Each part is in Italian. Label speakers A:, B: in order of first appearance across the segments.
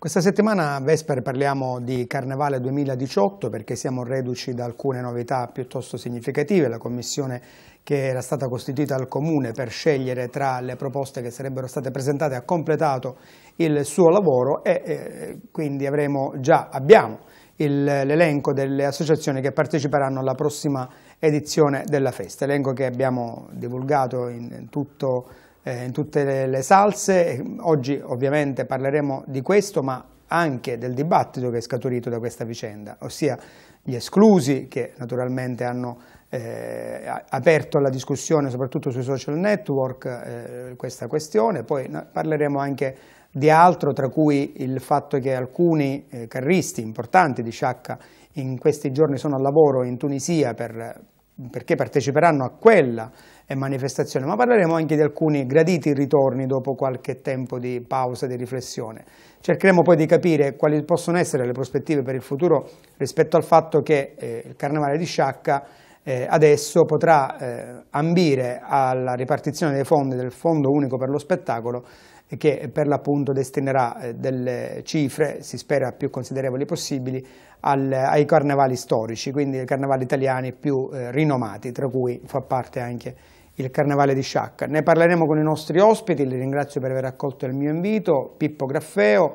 A: Questa settimana a Vespere parliamo di Carnevale 2018 perché siamo reduci da alcune novità piuttosto significative. La commissione che era stata costituita al Comune per scegliere tra le proposte che sarebbero state presentate ha completato il suo lavoro e eh, quindi avremo già, abbiamo l'elenco delle associazioni che parteciperanno alla prossima edizione della festa, elenco che abbiamo divulgato in tutto il eh, in tutte le, le salse. Oggi ovviamente parleremo di questo, ma anche del dibattito che è scaturito da questa vicenda, ossia gli esclusi che naturalmente hanno eh, aperto alla discussione soprattutto sui social network eh, questa questione, poi parleremo anche di altro tra cui il fatto che alcuni eh, carristi importanti di Sciacca in questi giorni sono al lavoro in Tunisia per, perché parteciperanno a quella e manifestazione, ma parleremo anche di alcuni graditi ritorni dopo qualche tempo di pausa, di riflessione. Cercheremo poi di capire quali possono essere le prospettive per il futuro rispetto al fatto che eh, il Carnevale di Sciacca eh, adesso potrà eh, ambire alla ripartizione dei fondi del Fondo Unico per lo Spettacolo che per l'appunto destinerà eh, delle cifre, si spera più considerevoli possibili, al, ai carnevali storici, quindi ai carnevali italiani più eh, rinomati, tra cui fa parte anche il Carnevale di Sciacca. Ne parleremo con i nostri ospiti, li ringrazio per aver accolto il mio invito, Pippo Graffeo,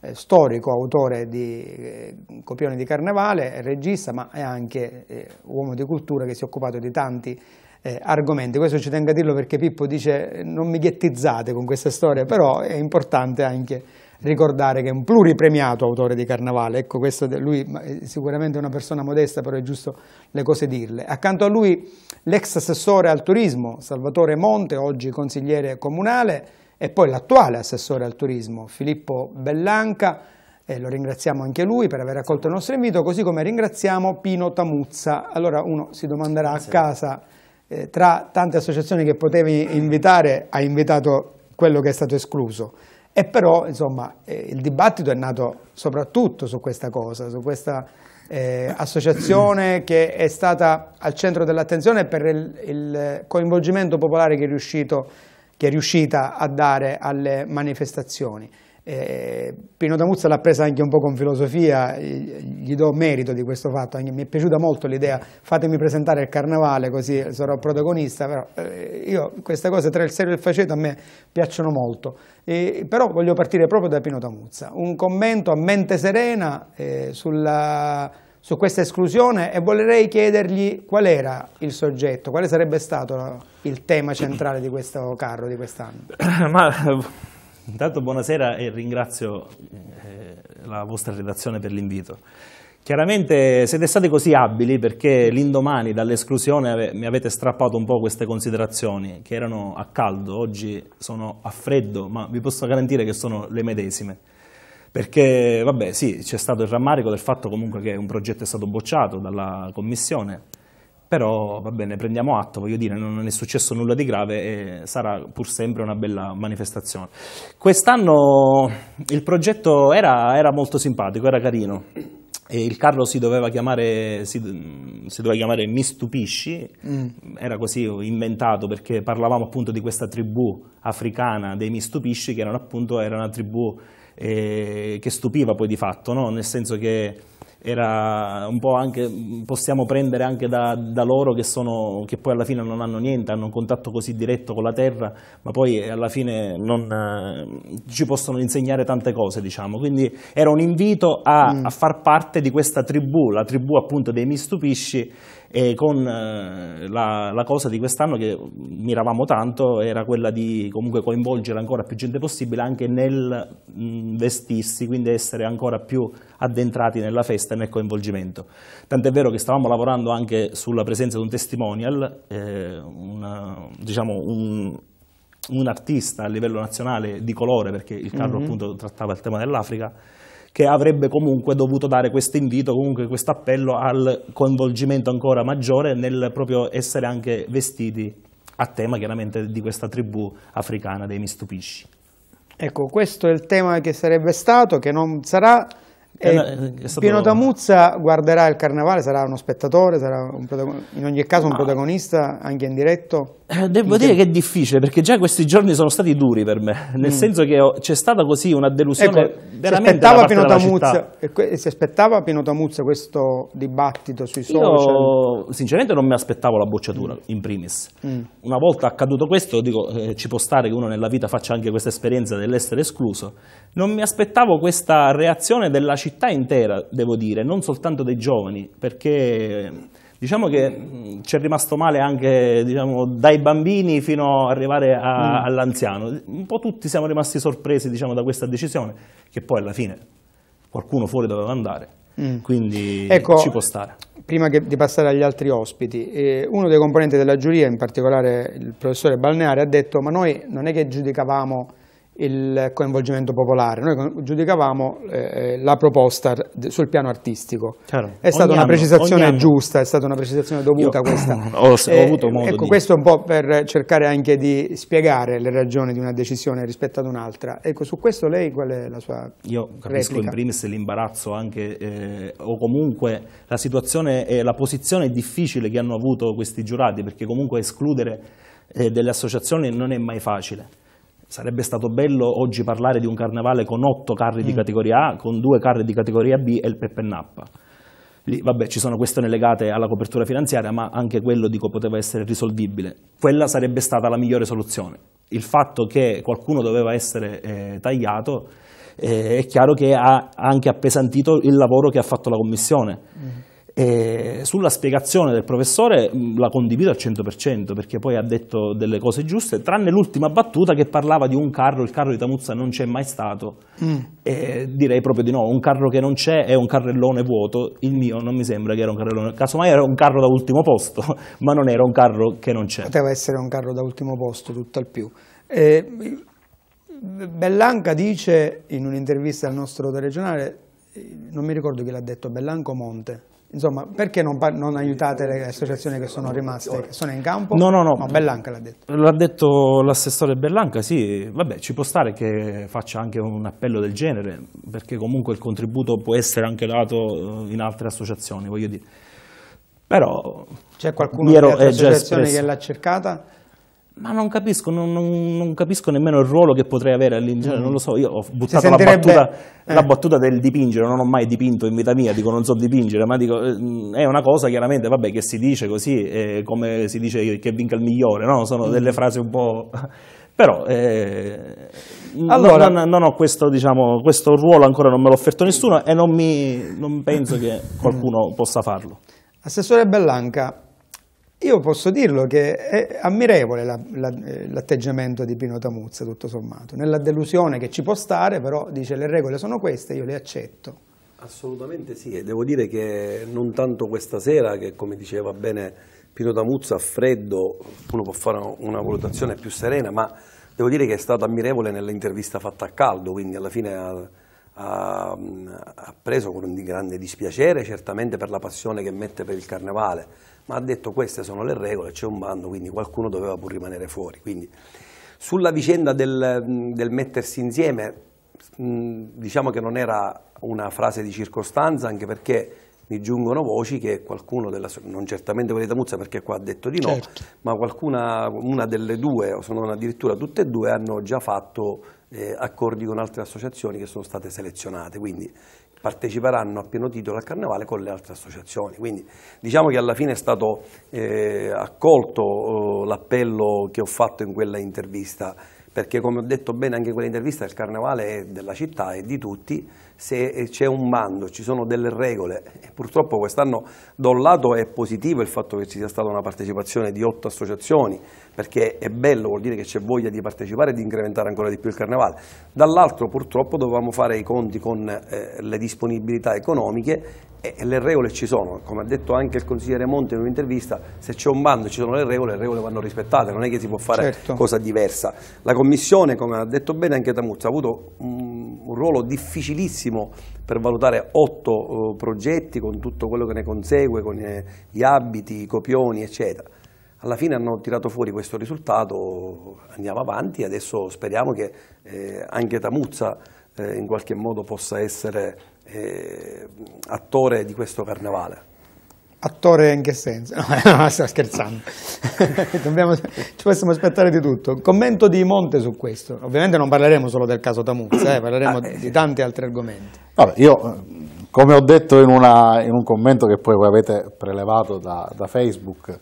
A: eh, storico autore di eh, copioni di Carnevale, regista, ma è anche eh, uomo di cultura che si è occupato di tanti eh, argomenti. Questo ci tengo a dirlo perché Pippo dice non mi ghettizzate con queste storie, però è importante anche ricordare che è un pluripremiato autore di Carnavale, ecco questo lui è sicuramente una persona modesta però è giusto le cose dirle. Accanto a lui l'ex assessore al turismo Salvatore Monte, oggi consigliere comunale e poi l'attuale assessore al turismo Filippo Bellanca, e lo ringraziamo anche lui per aver accolto il nostro invito, così come ringraziamo Pino Tamuzza. Allora uno si domanderà a casa, eh, tra tante associazioni che potevi invitare, hai invitato quello che è stato escluso. E però, insomma, eh, il dibattito è nato soprattutto su questa cosa, su questa eh, associazione che è stata al centro dell'attenzione per il, il, coinvolgimento popolare che è, riuscito, che è riuscita a dare alle manifestazioni. Eh, Pino Damuzza l'ha presa anche un po' con filosofia, gli do merito di questo fatto, anche, mi è piaciuta molto l'idea fatemi presentare il carnevale così sarò protagonista, però eh, io queste cose tra il serio e il faceto a me piacciono molto, eh, però voglio partire proprio da Pino Damuzza, un commento a mente serena eh, sulla, su questa esclusione e volerei chiedergli qual era il soggetto, quale sarebbe stato il tema centrale di questo carro di quest'anno.
B: Intanto buonasera e ringrazio eh, la vostra redazione per l'invito. Chiaramente siete stati così abili perché l'indomani dall'esclusione mi avete strappato un po' queste considerazioni che erano a caldo, oggi sono a freddo, ma vi posso garantire che sono le medesime. Perché, vabbè, sì, c'è stato il rammarico del fatto comunque che un progetto è stato bocciato dalla Commissione, però va bene, prendiamo atto, voglio dire, non è successo nulla di grave e sarà pur sempre una bella manifestazione. Quest'anno il progetto era, era molto simpatico, era carino. E il Carlo si doveva chiamare, si, si doveva chiamare Mi stupisci, mm. era così inventato perché parlavamo appunto di questa tribù africana dei Mi stupisci, che erano appunto, era una tribù eh, che stupiva poi di fatto, no? nel senso che era un po' anche, possiamo prendere anche da, da loro che, sono, che, poi alla fine non hanno niente, hanno un contatto così diretto con la terra, ma poi alla fine non, eh, ci possono insegnare tante cose, diciamo. Quindi era un invito a, mm. a far parte di questa tribù, la tribù appunto dei Mi Stupisci, e con eh, la, la cosa di quest'anno che miravamo tanto era quella di comunque coinvolgere ancora più gente possibile anche nel mh, mm, vestirsi, quindi essere ancora più addentrati nella festa e nel coinvolgimento. Tant'è vero che stavamo lavorando anche sulla presenza di un testimonial, eh, una, diciamo un, un, artista a livello nazionale di colore, perché il carro mm -hmm. appunto trattava il tema dell'Africa, che avrebbe comunque dovuto dare questo invito, comunque questo appello al coinvolgimento ancora maggiore nel proprio essere anche vestiti a tema chiaramente di questa tribù africana dei Mistupisci.
A: Ecco, questo è il tema che sarebbe stato, che non sarà, e Pino Tamuzza guarderà il carnevale, sarà uno spettatore, sarà un in ogni caso un ah. protagonista anche in diretto? Eh, devo in dire che
B: è difficile perché già questi giorni sono stati duri per me, nel mm. senso che c'è stata così una delusione. Ecco, veramente si aspettava, da Muzza,
A: si aspettava Pino Tamuzza questo dibattito sui social? Io
B: sinceramente non mi aspettavo la bocciatura, mm. in primis. Mm. Una volta accaduto questo, dico, eh, ci può stare che uno nella vita faccia anche questa esperienza dell'essere escluso, non mi aspettavo questa reazione della città intera, devo dire, non soltanto dei giovani, perché Diciamo che mm, ci è rimasto male anche diciamo, dai bambini fino ad arrivare a, mm. all'anziano. Un po' tutti siamo rimasti sorpresi diciamo, da questa decisione, che poi alla fine qualcuno
A: fuori doveva andare,
B: mm. quindi ecco, ci può stare.
A: Prima che, di passare agli altri ospiti, eh, uno dei componenti della giuria, in particolare il professore Balneare, ha detto ma noi non è che giudicavamo il coinvolgimento popolare. Noi giudicavamo eh, eh, la proposta sul piano artistico. Chiaro. È stata ogni una precisazione anno, giusta, è stata una precisazione dovuta Io, questa. Ho, ho eh, avuto modo ecco, di... questo è un po' per cercare anche di spiegare le ragioni di una decisione rispetto ad un'altra. Ecco, su questo lei qual è la sua
B: Io capisco replica? in primis l'imbarazzo anche, eh, o comunque la situazione e la posizione difficile che hanno avuto questi giurati, perché comunque escludere eh, delle associazioni non è mai facile Sarebbe stato bello oggi parlare di un carnevale con otto carri mm. di categoria A, con due carri di categoria B e il Nappa. Lì, vabbè, ci sono questioni legate alla copertura finanziaria, ma anche quello, dico, poteva essere risolvibile. Quella sarebbe stata la migliore soluzione. Il fatto che qualcuno doveva essere eh, tagliato eh, è chiaro che ha anche appesantito il lavoro che ha fatto la Commissione. Mm e sulla spiegazione del professore mm, la condivido al 100% perché poi ha detto delle cose giuste, tranne l'ultima battuta che parlava di un carro, il carro di Tamuzza non c'è mai stato. Mm. direi proprio di no, un carro che non c'è è un carrellone vuoto, il mio non mi sembra che era un carrellone, casomai era un carro da ultimo
A: posto, ma non era un carro che non c'è. Poteva essere un carro da ultimo posto, tutto al più. Eh, Bellanca dice in un'intervista al nostro regionale, non mi ricordo chi l'ha detto, Bellanco Monte, Insomma, perché non, non, aiutate le associazioni che sono rimaste, che sono in campo? No, no, no. Ma Bellanca l'ha
B: detto. L'ha detto l'assessore Bellanca, sì. Vabbè, ci può stare che faccia anche un appello del genere, perché comunque il contributo può essere anche dato eh, in altre associazioni, voglio dire. Però...
A: C'è qualcuno ero, delle eh, associazioni che l'ha cercata?
B: ma non capisco, non, non, non capisco, nemmeno il ruolo che potrei avere all'ingegnere, non lo so, io ho buttato la, battuta, eh. la, battuta, del dipingere, non ho mai dipinto in vita mia, dico non so dipingere, ma dico, eh, è una cosa chiaramente, vabbè, che si dice così, eh, come si dice che vinca il migliore, no? sono delle mm. frasi un po'... Però eh,
C: allora, non,
B: non, ho questo, diciamo, questo, ruolo, ancora non me l'ha offerto nessuno
A: e non, mi, non penso che qualcuno possa farlo. Assessore Bellanca, io posso dirlo che è ammirevole l'atteggiamento la, la, eh, di Pino Tamuzza, tutto sommato, nella delusione che ci può stare, però dice le regole sono queste, io le accetto.
C: Assolutamente sì, e devo dire che non tanto questa sera, che come diceva bene Pino Tamuzza, a freddo uno può fare una valutazione più serena, ma devo dire che è stato ammirevole nell'intervista fatta a caldo, quindi alla fine ha, ha, ha preso con un grande dispiacere, certamente per la passione che mette per il carnevale, ma ha detto queste sono le regole, c'è un bando, quindi qualcuno doveva pur rimanere fuori. Quindi, sulla vicenda del, del mettersi insieme, diciamo che non era una frase di circostanza, anche perché mi giungono voci che qualcuno, della, non certamente quella di Tamuzza perché qua ha detto di no, certo. ma qualcuna, una delle due, o se non addirittura tutte e due, hanno già fatto eh, accordi con altre associazioni che sono state selezionate, quindi parteciperanno a pieno titolo al Carnevale con le altre associazioni. Quindi diciamo che alla fine è stato eh, accolto eh, l'appello che ho fatto in quella intervista, perché come ho detto bene anche in quell'intervista il Carnevale è della città e di tutti, se eh, c'è un bando, ci sono delle regole, purtroppo quest'anno da un lato è positivo il fatto che ci sia stata una partecipazione di otto associazioni, perché è bello, vuol dire che c'è voglia di partecipare e di incrementare ancora di più il carnevale, dall'altro purtroppo dovevamo fare i conti con eh, le disponibilità economiche e le regole ci sono, come ha detto anche il consigliere Monte in un'intervista, se c'è un bando ci sono le regole, le regole vanno rispettate, non è che si può fare certo. cosa diversa. La Commissione, come ha detto bene anche Tamuzza, ha avuto un, un ruolo difficilissimo altissimo per valutare otto eh, progetti con tutto quello che ne consegue, con eh, gli abiti, i copioni, eccetera. Alla fine hanno tirato fuori questo risultato, andiamo avanti, adesso speriamo che eh, anche Tamuzza eh, in qualche modo possa essere eh, attore di questo carnevale.
A: Attore in che senso? No, no sto scherzando. Dobbiamo, ci possiamo aspettare di tutto. Un commento di Monte su questo. Ovviamente non parleremo solo del caso Tamuzza, eh, parleremo ah, eh. di tanti altri argomenti.
D: Vabbè, io, eh, come ho detto in, una, in, un commento che poi voi avete prelevato da, da, Facebook,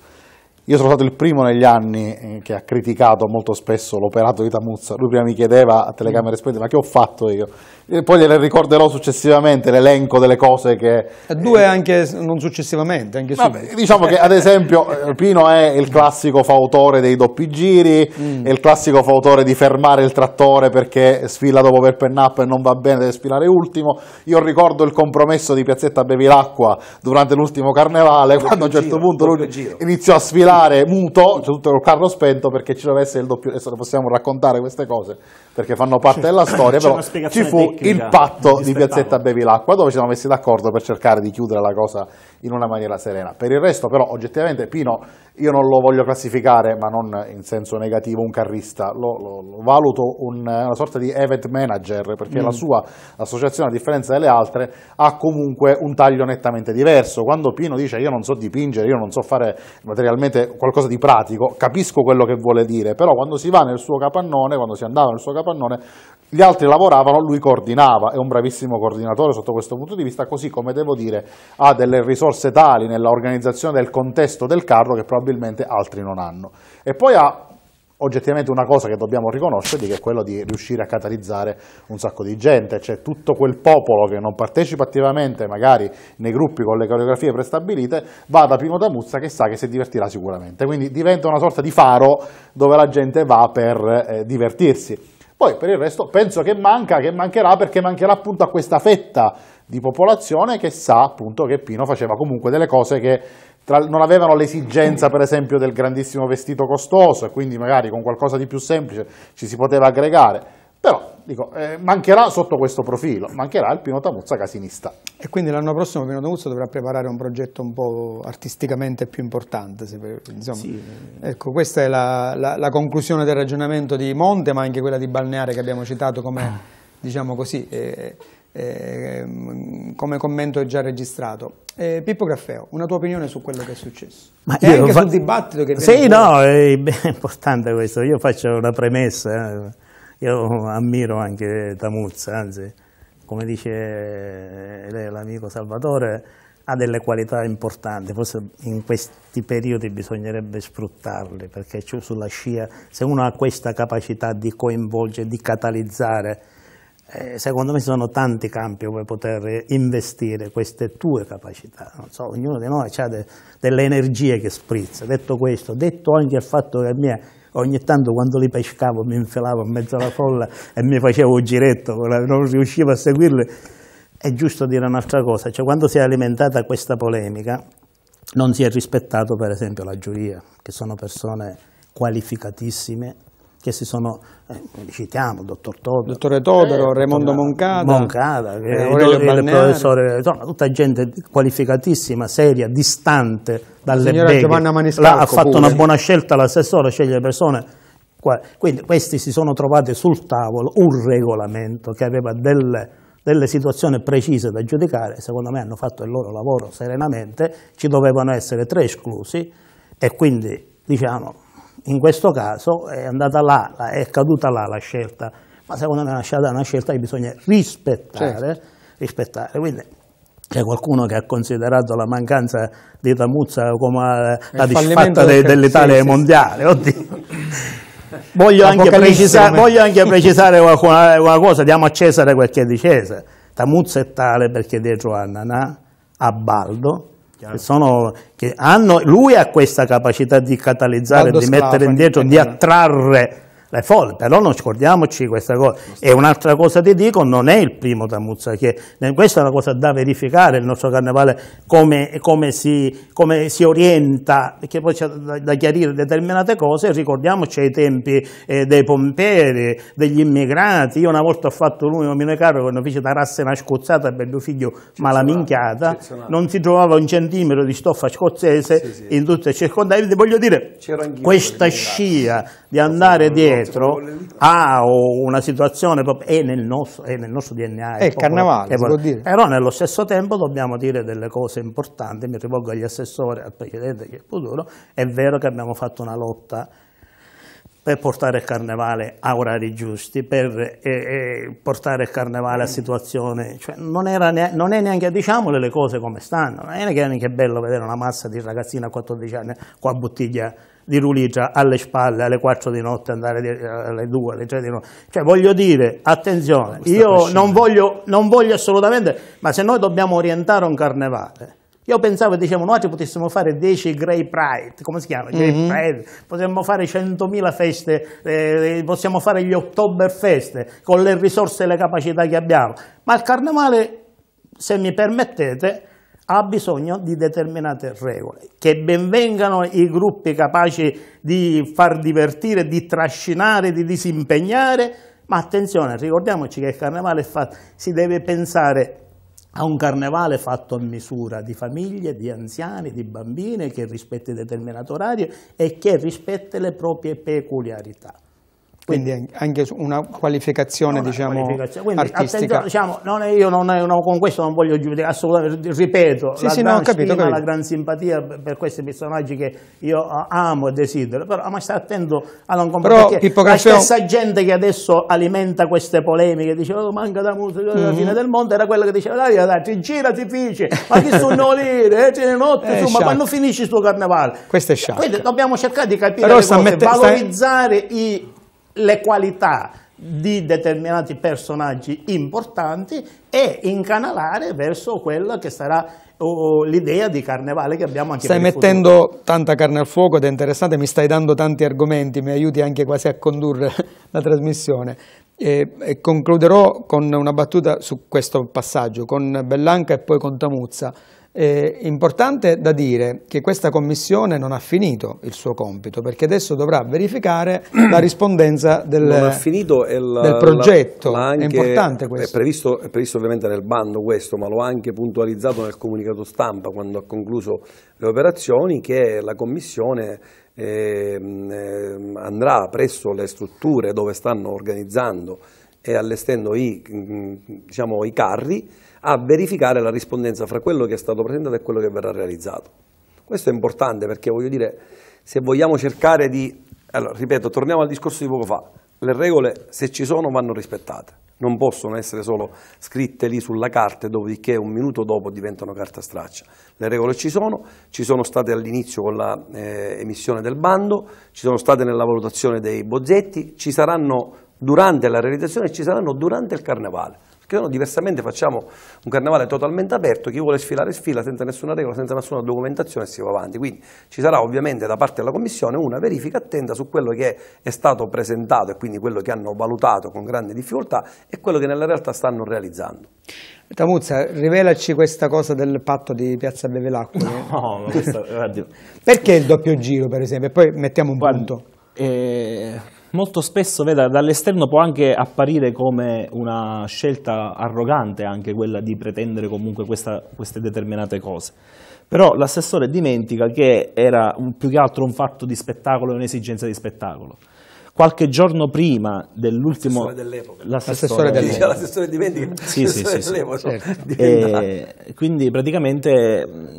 D: io sono stato il primo negli anni eh, che ha criticato molto spesso l'operato di Tamuzza. Lui prima mi chiedeva a telecamere spente ma che ho fatto io? poi le ricorderò successivamente l'elenco delle cose che...
A: Eh, due anche non successivamente, anche Vabbè, Diciamo che ad
D: esempio Pino è il classico fautore dei doppi giri, mm. è il classico fautore di fermare il trattore perché sfila dopo per pennap e non va bene, deve sfilare ultimo. Io ricordo il compromesso di Piazzetta Bevilacqua durante l'ultimo carnevale, doppio quando a un certo giro, punto lui giro. iniziò a sfilare muto, cioè tutto col carro spento perché ci doveva essere il doppio... Adesso possiamo raccontare queste cose perché fanno parte della storia, però ci fu fu il patto di Piazzetta Bevilacqua, dove ci siamo messi d'accordo per cercare di chiudere la cosa in una maniera serena. Per il resto però oggettivamente Pino io non lo voglio classificare, ma non in senso negativo, un carrista, lo, lo, lo valuto un, una sorta di event manager, perché mm. la sua associazione, a differenza delle altre, ha comunque un taglio nettamente diverso. Quando Pino dice io non so dipingere, io non so fare materialmente qualcosa di pratico, capisco quello che vuole dire, però quando si va nel suo capannone, quando si andava nel suo capannone, gli altri lavoravano, lui coordinava, è un bravissimo coordinatore sotto questo punto di vista, così come devo dire ha delle risorse tali nell'organizzazione del contesto del carro che probabilmente altri non hanno. E poi ha oggettivamente una cosa che dobbiamo riconoscere, che è quello di riuscire a catalizzare un sacco di gente, cioè tutto quel popolo che non partecipa attivamente magari nei gruppi con le coreografie prestabilite, va da Pino da Muzza che sa che si divertirà sicuramente, quindi diventa una sorta di faro dove la gente va per eh, divertirsi. Poi per il resto penso che manca, che mancherà perché mancherà appunto a questa fetta di popolazione che sa appunto che Pino faceva comunque delle cose che tra, non avevano l'esigenza per esempio del grandissimo vestito costoso e quindi magari con qualcosa di più semplice ci si poteva aggregare però dico, eh, mancherà sotto questo profilo, mancherà il Pino Tamuzza casinista.
A: E quindi l'anno prossimo Pino Tamuzza dovrà preparare un progetto un po' artisticamente più importante. Insomma, sì. ecco, questa è la, la, la, conclusione del ragionamento di Monte, ma anche quella di Balneare che abbiamo citato come, diciamo così, eh, eh, ehm, come commento già registrato. Eh, Pippo Graffeo, una tua opinione su quello che è successo? Ma e anche fa... sul dibattito che Sì,
E: no, è importante questo. Io faccio una premessa eh. Io ammiro anche Tamuzza, anzi, come dice lei, l'amico Salvatore, ha delle qualità importanti, forse in questi periodi bisognerebbe sfruttarle, perché sulla scia, se uno ha questa capacità di coinvolgere, di catalizzare, eh, secondo me ci sono tanti campi dove poter investire queste tue capacità. So, ognuno di noi ha de, delle energie che sprizza. Detto questo, detto anche il fatto che a me ogni tanto quando li pescavo mi infilavo in mezzo alla folla e mi facevo un giretto, non riuscivo a seguirli. È giusto dire un'altra cosa, cioè quando si è alimentata questa polemica non si è rispettato per esempio la giuria, che sono persone qualificatissime, che si sono, eh, citiamo, dottor Todoro,
A: dottore Todoro, eh, Raimondo Moncada, Moncada eh, eh il, il professore,
E: insomma, tutta gente qualificatissima, seria, distante dalle Signora beghe. Giovanna ha fatto pure. una buona scelta l'assessore, sceglie persone quindi questi si sono trovati sul tavolo un regolamento che aveva delle, delle, situazioni precise da giudicare, secondo me hanno fatto il loro lavoro serenamente, ci dovevano essere tre esclusi e quindi diciamo in questo caso è andata là, è caduta là la scelta, ma secondo me è una una scelta che bisogna rispettare, certo. rispettare. Quindi c'è qualcuno che ha considerato la mancanza di Tamuzza come eh, la disfatta de, dell'Italia sì, mondiale. Oddio. Voglio, anche precisa, voglio, anche precisare una, una, cosa, diamo a Cesare quel che è di Cesare. Tamuzza è tale perché dietro a Nanà, a Baldo, che sono, che hanno, lui ha questa capacità di catalizzare, Baldo di mettere indietro, di attrarre è folle, però non scordiamoci questa cosa. E un'altra cosa ti dico, non è il primo Tamuzza che questa è una cosa da verificare, il nostro carnevale come, come, si, come si, orienta, perché poi c'è da, da, chiarire determinate cose, ricordiamoci ai tempi eh, dei pompieri, degli immigrati, io una volta ho fatto l'unico mio carro quando fece da rasse una scozzata per mio figlio malaminchiata, non si trovava un centimetro di stoffa scozzese sì, sì. in tutte le circondanze, voglio dire, questa scia di andare dietro indietro ha una situazione proprio, è, nel nostro, è nel nostro DNA. È, il carnavale, popolo, Però nello stesso tempo dobbiamo dire delle cose importanti, mi rivolgo agli assessori, al precedente e al futuro, è vero che abbiamo fatto una lotta per portare il carnevale a orari giusti, per eh, eh, portare il carnevale a situazioni, cioè non, ne, non, è neanche, diciamole le cose come stanno, non è neanche bello vedere una massa di ragazzini a 14 anni con la bottiglia di Rulicia cioè, alle spalle alle 4 di notte, andare alle 2, alle 3 di notte. Cioè voglio dire, attenzione, io non voglio, non voglio, assolutamente, ma se noi dobbiamo orientare un carnevale, io pensavo, dicevo, noi ci potessimo fare 10 Grey Pride, come si chiama? mm -hmm. Pride, possiamo fare 100.000 feste, eh, eh, possiamo fare gli Oktoberfest con le risorse e le capacità che abbiamo, ma il carnevale, se mi permettete, ha bisogno di determinate regole. Che benvengano i gruppi capaci di far divertire, di trascinare, di disimpegnare, ma attenzione, ricordiamoci che il carnevale fatto, si deve pensare a un carnevale fatto a misura di famiglie, di anziani, di bambine, che rispetti determinato orario e che rispetti le proprie peculiarità. Quindi anche una qualificazione, una diciamo, qualificazione. Quindi, artistica. Diciamo, non è, io non è, no, con questo non voglio giudicare, assolutamente, ripeto, sì, la, sì, gran no, capito, stima, capito. la gran simpatia per questi personaggi che io amo e desidero, però ma stai attento a non comprare Pippo Canfeo... la stessa gente che adesso alimenta queste polemiche, dice oh, manca la musica alla mm -hmm. fine del mondo, era quella che diceva dai, dai, ti gira, ti fici, ma chi sono lì, eh, ce ne notte, eh, insomma, quando finisci il tuo carnevale? Questo è sciacca. Quindi dobbiamo cercare di capire, cose, mette... valorizzare stai... i le qualità di determinati personaggi importanti e incanalare verso quella che sarà l'idea di carnevale che abbiamo anche stai mettendo
A: tanta carne al fuoco ed è interessante mi stai dando tanti argomenti mi aiuti anche quasi a condurre la trasmissione e, e concluderò con una battuta su questo passaggio con Bellanca e poi con Tamuzza è eh, importante da dire che questa commissione non ha finito il suo compito perché adesso dovrà verificare la rispondenza del, la,
C: del progetto. Anche, è importante questo. È previsto, è previsto, ovviamente nel bando questo, ma l'ho anche puntualizzato nel comunicato stampa quando ha concluso le operazioni che la commissione eh, andrà presso le strutture dove stanno organizzando e allestendo i, mm, diciamo, i carri a verificare la rispondenza fra quello che è stato presentato e quello che verrà realizzato. Questo è importante perché voglio dire, se vogliamo cercare di... Allora, ripeto, torniamo al discorso di poco fa. Le regole, se ci sono, vanno rispettate. Non possono essere solo scritte lì sulla carta e dopodiché un minuto dopo diventano carta straccia. Le regole ci sono, ci sono state all'inizio con l'emissione eh, del bando, ci sono state nella valutazione dei bozzetti, ci saranno durante la realizzazione e ci saranno durante il carnevale perché no, diversamente facciamo un carnevale totalmente aperto, chi vuole sfilare sfila senza nessuna regola, senza nessuna documentazione e si va avanti. Quindi ci sarà ovviamente da parte della Commissione una verifica attenta su quello che è stato presentato e quindi quello che hanno valutato con grande difficoltà e quello che nella realtà stanno realizzando.
A: Tamuzza, rivelaci questa cosa del patto di Piazza Bevelacqua. No, questo, Perché il doppio giro, per esempio? E poi mettiamo un guardi, punto.
B: Eh, molto spesso veda, dall'esterno può anche apparire come una scelta arrogante anche quella di pretendere comunque questa, queste determinate cose. Però l'assessore dimentica che era un, più che altro un fatto di spettacolo e un'esigenza di spettacolo qualche giorno prima dell'ultimo... L'assessore dell'epoca. L'assessore dell'epoca. Sì, sì, sì, sì. Certo. E, eh, quindi praticamente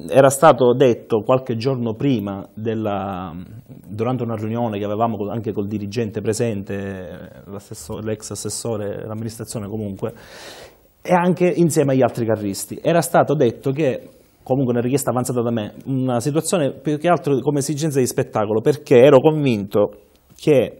B: era stato detto qualche giorno prima, della, durante una riunione che avevamo anche col dirigente presente, eh, l'ex assessore, l'amministrazione comunque, e anche insieme agli altri carristi, era stato detto che comunque una richiesta avanzata da me, una situazione più che altro come esigenza di spettacolo, perché ero convinto che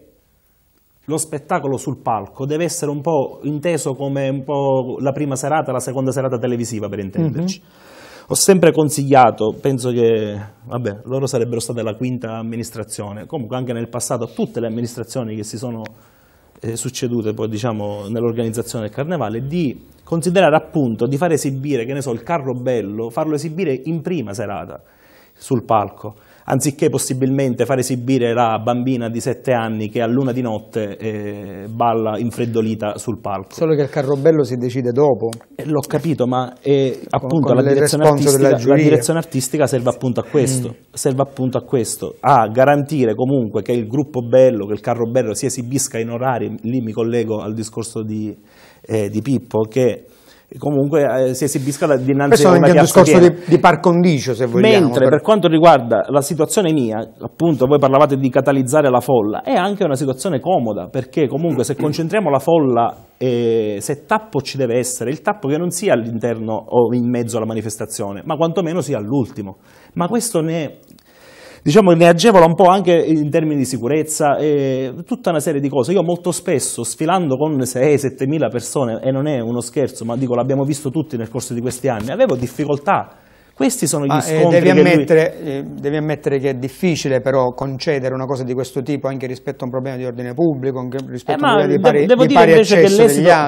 B: lo spettacolo sul palco deve essere un po' inteso come un po' la prima serata, la seconda serata televisiva per intenderci. Mm -hmm. Ho sempre consigliato, penso che vabbè, loro sarebbero state la quinta amministrazione, comunque anche nel passato tutte le amministrazioni che si sono eh, succedute poi diciamo nell'organizzazione del carnevale, di considerare appunto di far esibire, che ne so, il carro bello, farlo esibire in prima serata sul palco anziché possibilmente far esibire la bambina di 7 anni che a luna di notte eh, balla infreddolita sul palco.
A: Solo che il carrobello si decide dopo. Eh, l'ho capito, ma eh, appunto con, con la, direzione la, direzione
B: artistica, serve appunto a questo, mm. serve appunto a questo, a garantire comunque che il gruppo bello, che il carrobello si esibisca in orari, lì mi collego al discorso di, eh, di Pippo, che comunque eh, si esibisca dinanzi Questo a una è un discorso di,
A: di, par condicio, se vogliamo. Mentre però. per
B: quanto riguarda la situazione mia, appunto voi parlavate di catalizzare la folla, è anche una situazione comoda, perché comunque se concentriamo la folla, eh, se tappo ci deve essere, il tappo che non sia all'interno o in mezzo alla manifestazione, ma quantomeno sia all'ultimo. Ma questo ne diciamo ne agevola un po' anche in termini di sicurezza e tutta una serie di cose. Io molto spesso sfilando con 6-7 mila persone, e non è uno scherzo, ma dico l'abbiamo visto tutti nel corso di questi anni,
A: avevo difficoltà
B: questi sono gli ah, scontri eh, devi, ammettere,
A: lui... eh, devi ammettere, che è difficile però concedere una cosa di questo tipo anche rispetto a un problema di ordine pubblico, rispetto eh, a un problema di pari Devo di dire invece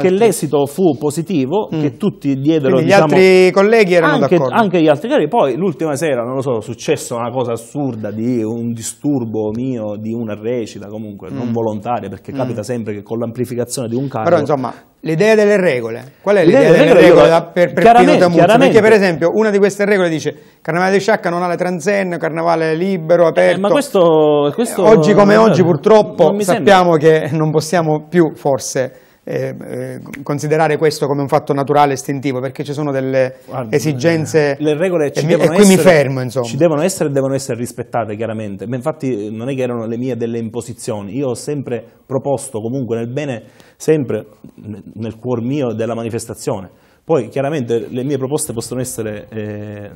A: che
B: l'esito, fu positivo, mm. che tutti diedero... Quindi diciamo, gli altri colleghi erano d'accordo. Anche gli altri colleghi. Poi l'ultima sera, non lo so, è successa una cosa assurda di un disturbo mio di una recita comunque, mm. non volontaria, perché mm. capita sempre che con l'amplificazione
A: di un carro... Però insomma L'idea delle regole. Qual è l'idea, delle, delle regole, regole per, per chiaramente, Pino chiaramente. Perché per esempio una di queste regole dice Carnavale di Sciacca non ha le transenne, Carnavale libero, eh, aperto. Eh, ma questo, questo, eh, Oggi come oggi purtroppo sappiamo sembra. che non possiamo più forse eh, eh, considerare questo come un fatto naturale e istintivo perché ci sono delle Guarda, esigenze eh, le regole ci e, devono e qui essere, mi fermo insomma ci devono essere e devono essere rispettate chiaramente
B: ma infatti eh, non è che erano le mie delle imposizioni io ho sempre proposto comunque nel bene sempre nel cuor mio della manifestazione poi chiaramente le mie proposte possono essere eh,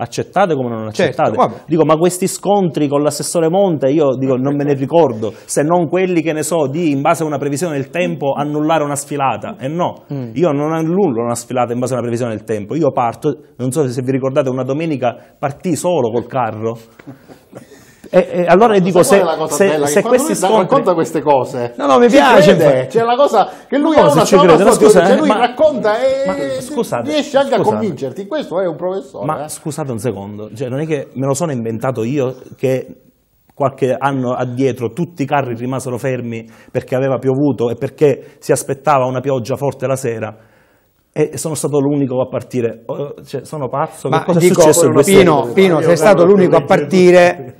B: accettate come non certo, accettate. Certo, dico, ma questi scontri con l'assessore Monte, io dico, non me ne ricordo, se non quelli che ne so di, in base a una previsione del tempo, annullare una sfilata. E no, mm. io non annullo una sfilata in base a una previsione del tempo. Io parto, non so se vi ricordate, una domenica partì solo col carro.
D: E, e allora le dico, se, se, bella, se questi scontri... racconta queste cose... No, no, mi piace. Crede, c'è la cosa che lui no, ha una sola crede, scusa, cioè eh, lui ma, racconta e ma, scusate, riesce anche scusate. a convincerti. Questo è un professore. Ma eh.
B: scusate un secondo, cioè, non è che me lo sono inventato io che qualche anno addietro tutti i carri rimasero fermi perché aveva piovuto e perché si aspettava una pioggia forte la sera e sono stato l'unico a partire. Cioè, sono pazzo, Ma che cosa dico, è successo? Pino, Pino sei stato l'unico a partire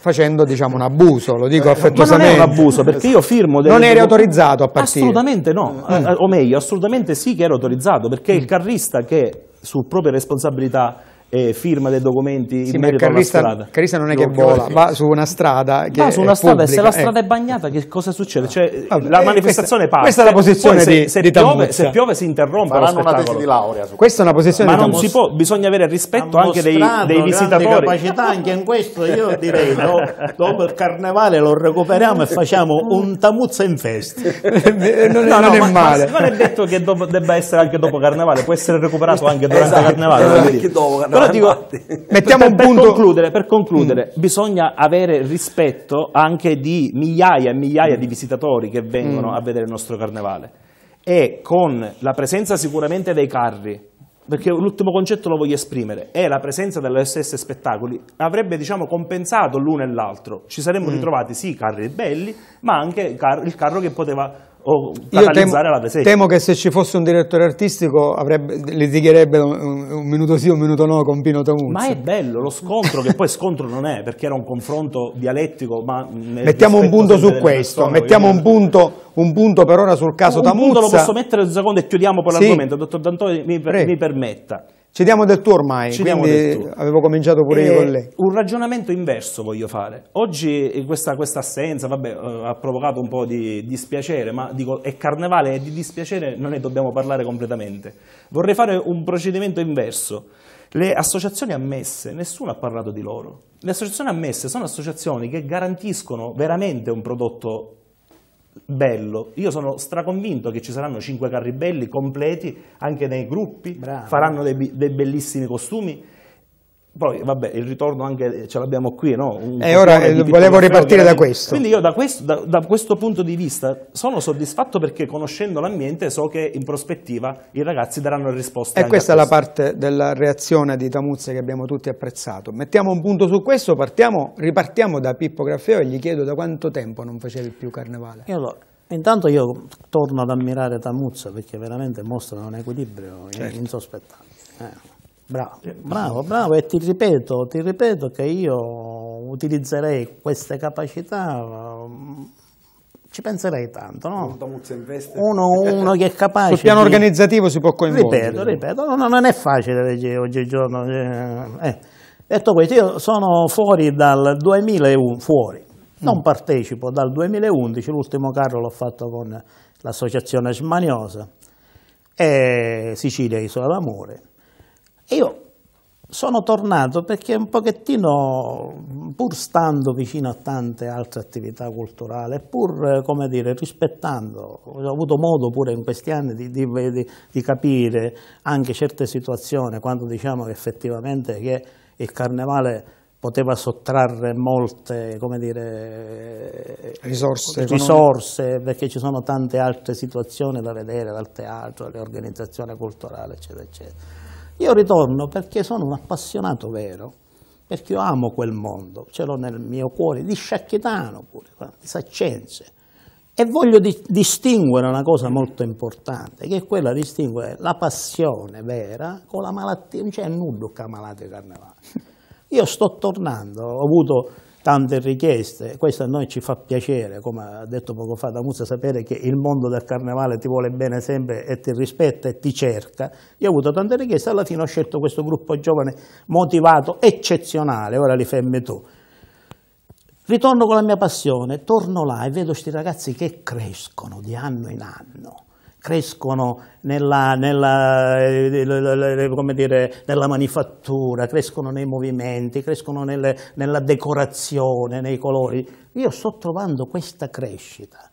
A: facendo diciamo, un abuso, lo dico affettuosamente. Eh, ma non è un abuso perché io firmo delle... Non eri autorizzato a partire? Assolutamente
B: no, mm. Eh, o meglio assolutamente sì che ero autorizzato perché mm. il carrista che su propria responsabilità eh, firma dei documenti sì, in merito Carissa, alla strada. Carissa non è che vola, va su
A: una strada che Va su una strada pubblica, e se la eh. strada
B: eh. è bagnata che cosa succede? Cioè, Vabbè, la eh, manifestazione questa, parte. Questa è la posizione se, di, se, di piove, se, piove, si interrompe Faranno lo spettacolo. di laurea questa è una posizione Ma non si può, bisogna avere rispetto anche dei, dei visitatori. capacità
E: anche in questo io direi no, dopo il
B: carnevale lo
E: recuperiamo e facciamo un tamuzza in festa. non, no, no, non, è ma, male. Ma, non è
B: detto che dopo, debba essere anche dopo carnevale, può essere recuperato esatto. anche durante esatto. carnevale. Anche dopo carnevale però eh, dico, mettiamo per, un punto... per concludere, per mm. concludere mm. bisogna avere rispetto anche di migliaia e migliaia mm. di visitatori che vengono mm. a vedere il nostro carnevale. E con la presenza sicuramente dei carri, perché l'ultimo concetto lo voglio esprimere, è la presenza delle stesse Spettacoli, avrebbe diciamo, compensato l'uno e l'altro. Ci saremmo mm. ritrovati sì i carri belli, ma anche il carro che poteva o
A: catalizzare temo, la presenza. Temo che se ci fosse un direttore artistico avrebbe, litigherebbe un, un, minuto sì, un minuto no con Pino Tomuzzi. Ma è
B: bello lo scontro, che poi scontro non è, perché era un confronto dialettico. mettiamo un punto su questo, persone, mettiamo un
A: punto, un punto, per ora sul caso un Tamuzza. Un punto lo posso
B: mettere un secondo e chiudiamo poi l'argomento, sì. dottor D'Antoni mi, mi permetta.
A: Ci diamo del tuo ormai, Ci quindi del tuo. avevo cominciato pure e io eh, con lei.
B: Un ragionamento inverso voglio fare. Oggi eh, questa, questa assenza vabbè, eh, ha provocato un po' di dispiacere, ma dico, è carnevale e di dispiacere non ne dobbiamo parlare completamente. Vorrei fare un procedimento inverso. Le associazioni ammesse, nessuno ha parlato di loro. Le associazioni ammesse sono associazioni che garantiscono veramente un prodotto bello. Io sono straconvinto che ci saranno cinque carri belli completi anche nei gruppi, Bravo. faranno dei, dei bellissimi costumi poi, vabbè, il ritorno anche ce l'abbiamo qui, no? Un e eh, ora eh, volevo ripartire da questo. Quindi io da questo, da, da questo, punto di vista sono soddisfatto perché conoscendo l'ambiente so che in prospettiva i ragazzi daranno risposte. E questa è la
A: parte della reazione di Tamuzze che abbiamo tutti apprezzato. Mettiamo un punto su questo, partiamo, ripartiamo
E: da Pippo Graffeo e gli chiedo da quanto tempo non facevi più carnevale? Allora, intanto io torno ad ammirare Tamuzza perché veramente mostra un equilibrio certo. insospettabile. Eh. Bravo, eh, bravo, bravo, e ti ripeto, ti ripeto che io utilizzerei queste capacità, mm, ci penserei tanto, no? uno, uno, che è capace... Sul piano di... organizzativo si può coinvolgere. Ripeto, ripeto, no, non è facile oggigiorno. Eh, eh. Detto questo, io sono fuori dal 2001, fuori, non mm. partecipo dal 2011, l'ultimo carro l'ho fatto con l'associazione Smaniosa e eh, Sicilia Isola d'Amore e io sono tornato perché un pochettino, pur stando vicino a tante altre attività culturali, pur, eh, come dire, rispettando, ho avuto modo pure in questi anni di, di, di capire anche certe situazioni, quando diciamo che effettivamente che il carnevale poteva sottrarre molte dire, eh, risorse, risorse perché ci sono tante altre situazioni da vedere dal teatro, alle organizzazioni culturali, eccetera, eccetera. Io ritorno perché sono un appassionato vero, perché io amo quel mondo, ce l'ho nel mio cuore, di Sciacchetano pure, di saccenze. E voglio di distinguere una cosa molto importante, che è quella di distinguere la passione vera con la malattia. Non c'è nulla che ha malato di carnevale. Io sto tornando, ho avuto tante richieste. Questo a noi ci fa piacere, come ha detto poco fa Damuzza, sapere che il mondo del carnevale ti vuole bene sempre e ti rispetta e ti cerca. Io ho avuto tante richieste, alla fine ho scelto questo gruppo giovane motivato, eccezionale, ora li fermi tu. Ritorno con la mia passione, torno là e vedo questi ragazzi che crescono di anno in anno crescono nella, nella, eh, come dire, nella manifattura, crescono nei movimenti, crescono nelle, nella decorazione, nei colori. Io sto trovando questa crescita.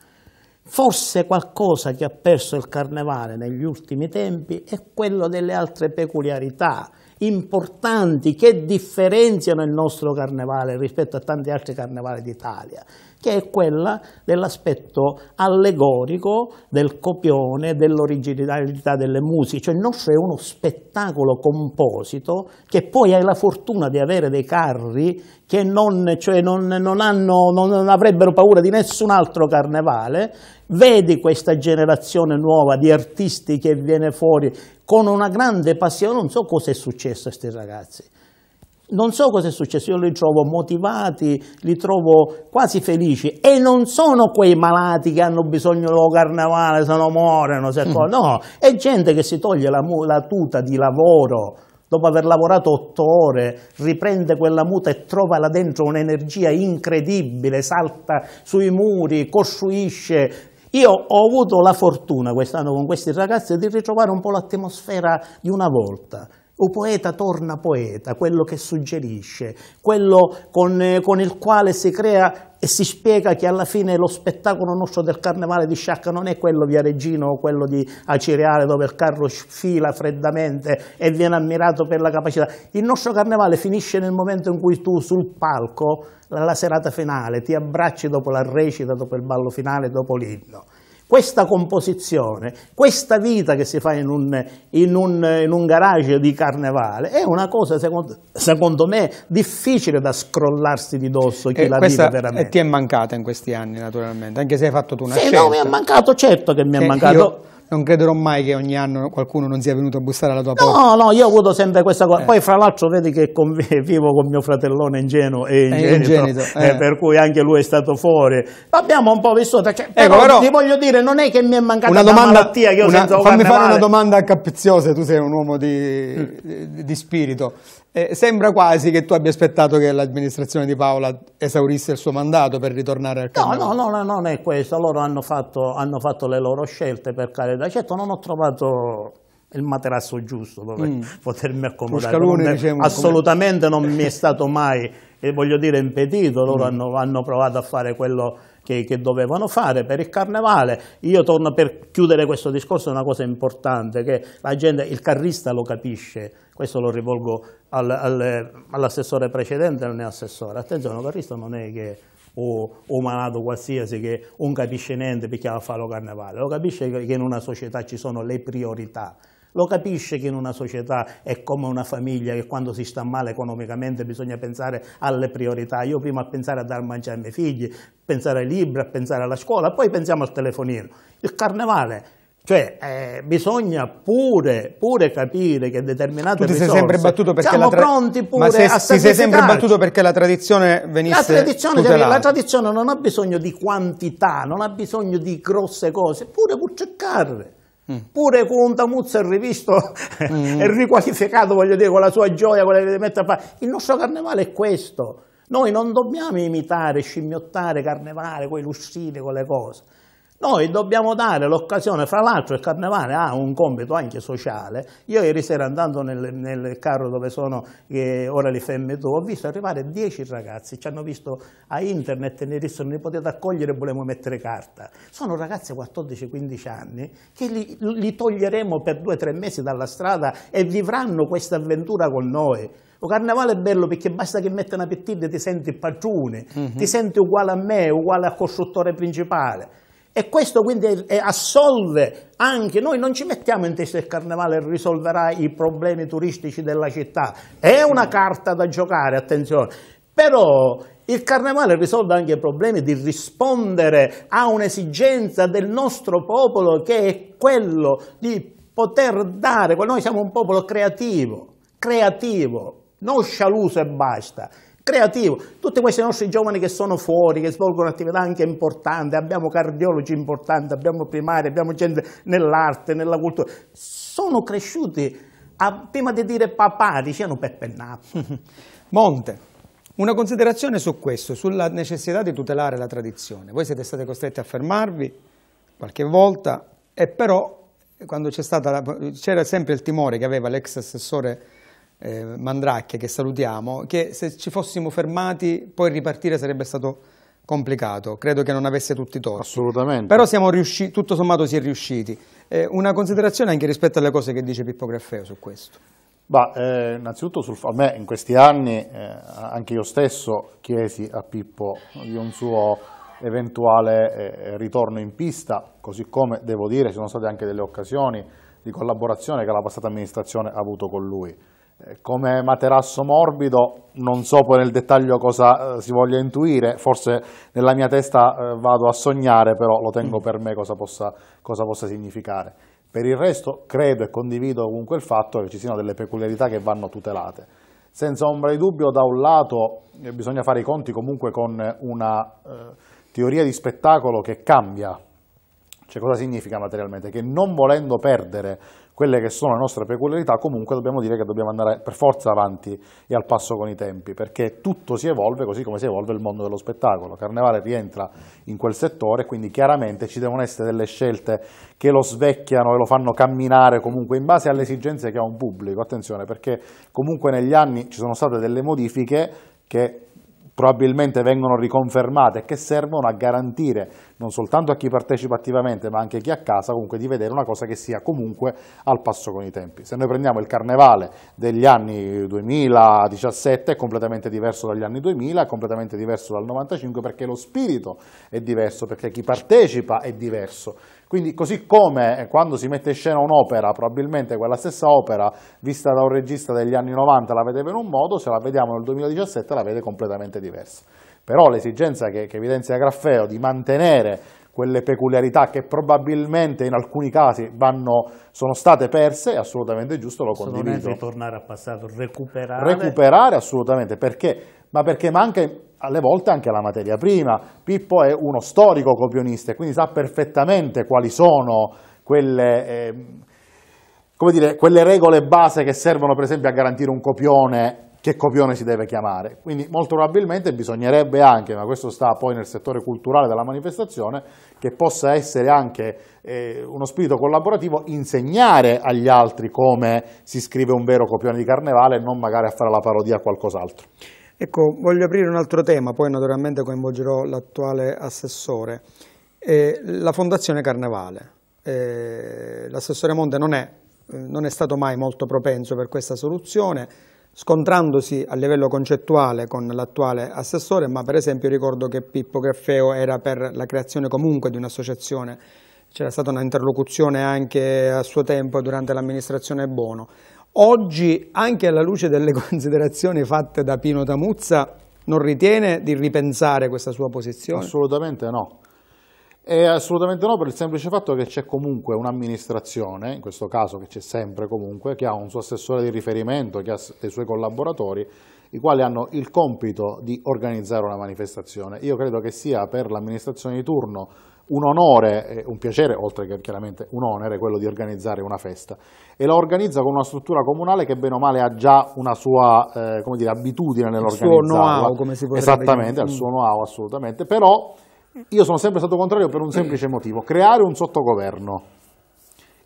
E: Forse qualcosa che ha perso il carnevale negli ultimi tempi è quello delle altre peculiarità importanti che differenziano il nostro carnevale rispetto a tanti altri carnevali d'Italia che è quella dell'aspetto allegorico, del copione, dell'originalità delle musiche, cioè il nostro è uno spettacolo composito che poi hai la fortuna di avere dei carri che non, cioè non, non, hanno, non avrebbero paura di nessun altro carnevale, vedi questa generazione nuova di artisti che viene fuori con una grande passione, non so cosa è successo a questi ragazzi non so cosa è successo, io li trovo motivati, li trovo quasi felici e non sono quei malati che hanno bisogno dello carnevale, se no muoiono, mm. no, è gente che si toglie la, la tuta di lavoro dopo aver lavorato otto ore, riprende quella muta e trova là dentro un'energia incredibile, salta sui muri, costruisce. Io ho avuto la fortuna quest'anno con questi ragazzi di ritrovare un po' l'atmosfera di una volta. O poeta torna poeta, quello che suggerisce, quello con, eh, con il quale si crea e si spiega che alla fine lo spettacolo nostro del carnevale di Sciacca non è quello via Regino o quello di Acireale dove il carro sfila freddamente e viene ammirato per la capacità. Il nostro carnevale finisce nel momento in cui tu sul palco, alla serata finale, ti abbracci dopo la recita, dopo il ballo finale, dopo l'inno questa composizione, questa vita che si fa in un, in un, in un garage di carnevale è una cosa secondo, secondo, me difficile da scrollarsi di dosso chi e eh, la vive veramente. E ti
A: è mancata in questi anni naturalmente, anche se hai fatto tu una sì, scelta. No, mi è
E: mancato, certo che mi è e mancato. Io
A: non crederò mai che ogni anno qualcuno non sia venuto a bussare alla tua porta. No,
E: no, io ho avuto sempre questa cosa. Eh. Poi, fra l'altro, vedi che con, vivo con mio fratellone ingenuo e eh, ingenito, eh, eh, eh. per cui anche lui è stato fuori. Abbiamo un po' vissuto. Cioè, ecco, però, però, ti voglio dire, non è che mi è mancata una domanda, una malattia che io una, Fammi fare male. una
A: domanda capiziosa, tu sei un uomo di, di, di spirito. Eh, sembra quasi che tu abbia aspettato che l'amministrazione di Paola esaurisse
E: il suo mandato per ritornare al Carmelo. No, no, no, non è questo. Loro hanno fatto, hanno fatto le loro scelte, per carità. Certo, non ho trovato il materasso giusto dove mm. potermi accomodare. Non, diciamo, assolutamente come... non mi è stato mai, eh, voglio dire, impedito. Loro mm. hanno, hanno, provato a fare quello che, che, dovevano fare per il carnevale. Io torno per chiudere questo discorso una cosa importante, che la gente, il carrista lo capisce, questo lo rivolgo al, al, all'assessore precedente e al neo assessore, attenzione, il carrista non è che o, o malato qualsiasi che non capisce niente perché a fare lo carnevale, lo capisce che in una società ci sono le priorità, lo capisce che in una società è come una famiglia che quando si sta male economicamente bisogna pensare alle priorità. Io prima a pensare a dar mangiare ai miei figli, pensare ai libri, a pensare alla scuola, poi pensiamo al telefonino. Il carnevale cioè, eh, bisogna pure, pure, capire che determinate tu ti Sei sempre battuto perché siamo la tra... pronti pure Ma se, a ti sei sempre battuto perché la tradizione venisse la tradizione, cioè, la tradizione non ha bisogno di quantità, non ha bisogno di grosse cose, pure per cercarle. Mm. Pure Contamuzzo è rivisto, mm. è riqualificato, voglio dire, con la sua gioia, quella che mette a fare. Il nostro carnevale è questo. Noi non dobbiamo imitare, scimmiottare, carnevale, quei lussini, quelle cose. Noi dobbiamo dare l'occasione, fra l'altro il carnevale ha un compito anche sociale, io ieri sera andando nel, nel carro dove sono eh, ora le femme tu, ho visto arrivare dieci ragazzi, ci hanno visto a internet, ne non li potete accogliere, volevamo mettere carta. Sono ragazzi 14-15 anni che li, li toglieremo per due o tre mesi dalla strada e vivranno questa avventura con noi. Il carnevale è bello perché basta che metti una pettina e ti senti il padrone, mm -hmm. ti senti uguale a me, uguale al costruttore principale. E questo quindi assolve anche, noi non ci mettiamo in testa il carnevale risolverà i problemi turistici della città, è una mm. carta da giocare, attenzione, però il carnevale risolve anche i problemi di rispondere a un'esigenza del nostro popolo che è quello di poter dare, noi siamo un popolo creativo, creativo, non scialuso e basta, creativo. Tutti questi nostri giovani che sono fuori, che svolgono attività anche importanti, abbiamo cardiologi importanti, abbiamo primari, abbiamo gente nell'arte, nella cultura, sono cresciuti a, prima di dire papà, dicevano Peppennà. Monte. Una considerazione su questo, sulla
A: necessità di tutelare la tradizione. Voi siete stati costretti a fermarvi qualche volta, e però quando c'era sempre il timore che aveva l'ex assessore eh, Mandracchia, che salutiamo, che se ci fossimo fermati poi ripartire sarebbe stato complicato. Credo che non avesse tutti i torti. Assolutamente. Però siamo riusciti, tutto sommato si è riusciti.
D: Eh, una considerazione anche rispetto alle cose che dice Pippo Graffeo su questo. Bah, eh, innanzitutto sul, a me in questi anni eh, anche io stesso chiesi a Pippo di un suo eventuale eh, ritorno in pista, così come devo dire ci sono state anche delle occasioni di collaborazione che la passata amministrazione ha avuto con lui come materasso morbido non so poi nel dettaglio cosa eh, si voglia intuire, forse nella mia testa eh, vado a sognare, però lo tengo per me cosa possa, cosa possa significare. Per il resto credo e condivido comunque il fatto che ci siano delle peculiarità che vanno tutelate. Senza ombra di dubbio, da un lato eh, bisogna fare i conti comunque con una eh, teoria di spettacolo che cambia, cioè cosa significa materialmente? Che non volendo perdere quelle che sono le nostre peculiarità, comunque dobbiamo dire che dobbiamo andare per forza avanti e al passo con i tempi, perché tutto si evolve così come si evolve il mondo dello spettacolo. Carnevale rientra in quel settore, quindi chiaramente ci devono essere delle scelte che lo svecchiano e lo fanno camminare comunque in base alle esigenze che ha un pubblico. Attenzione, perché comunque negli anni ci sono state delle modifiche che probabilmente vengono riconfermate e che servono a garantire non soltanto a chi partecipa attivamente ma anche a chi a casa comunque di vedere una cosa che sia comunque al passo con i tempi. Se noi prendiamo il carnevale degli anni 2017 è completamente diverso dagli anni 2000, è completamente diverso dal 95 perché lo spirito è diverso, perché chi partecipa è diverso quindi così come eh, quando si mette in scena un'opera, probabilmente quella stessa opera, vista da un regista degli anni 90 la vedeva in un modo, se la vediamo nel 2017 la vede completamente diversa. Però l'esigenza che, che evidenzia Graffeo di mantenere quelle peculiarità che probabilmente in alcuni casi vanno, sono state perse, è assolutamente giusto, lo condivido. Non Assolutamente
E: tornare al passato, recuperare. Recuperare
D: assolutamente, perché? Ma perché manca alle volte anche la materia prima. Pippo è uno storico copionista e quindi sa perfettamente quali sono quelle, eh, dire, quelle regole base che servono per esempio a garantire un copione che copione si deve chiamare. Quindi molto probabilmente bisognerebbe anche, ma questo sta poi nel settore culturale della manifestazione, che possa essere anche eh, uno spirito collaborativo, insegnare agli altri come si scrive un vero copione di carnevale e non magari a fare la parodia a qualcos'altro.
A: Ecco, voglio aprire un altro tema, poi naturalmente coinvolgerò l'attuale assessore. Eh, la Fondazione Carnevale. Eh, l'assessore Monte non è, eh, non è stato mai molto propenso per questa soluzione, scontrandosi a livello concettuale con l'attuale assessore, ma per esempio ricordo che Pippo Graffeo era per la creazione comunque di un'associazione c'era stata un'interlocuzione anche a suo tempo durante l'amministrazione Bono oggi, anche alla luce delle considerazioni fatte da Pino Tamuzza, non ritiene di ripensare questa sua posizione?
D: Assolutamente no. E assolutamente no per il semplice fatto che c'è comunque un'amministrazione, in questo caso che c'è sempre comunque, che ha un suo assessore di riferimento, che ha dei suoi collaboratori, i quali hanno il compito di organizzare una manifestazione. Io credo che sia per l'amministrazione di turno un onore, eh, un piacere, oltre che chiaramente un onere, quello di organizzare una festa. E la organizza con una struttura comunale che bene o male ha già una sua eh, come dire, abitudine nell'organizzare. Il suo know-how, come si potrebbe Esattamente, il suo mm. know-how, assolutamente. Però io sono sempre stato contrario per un semplice motivo. Creare un sottogoverno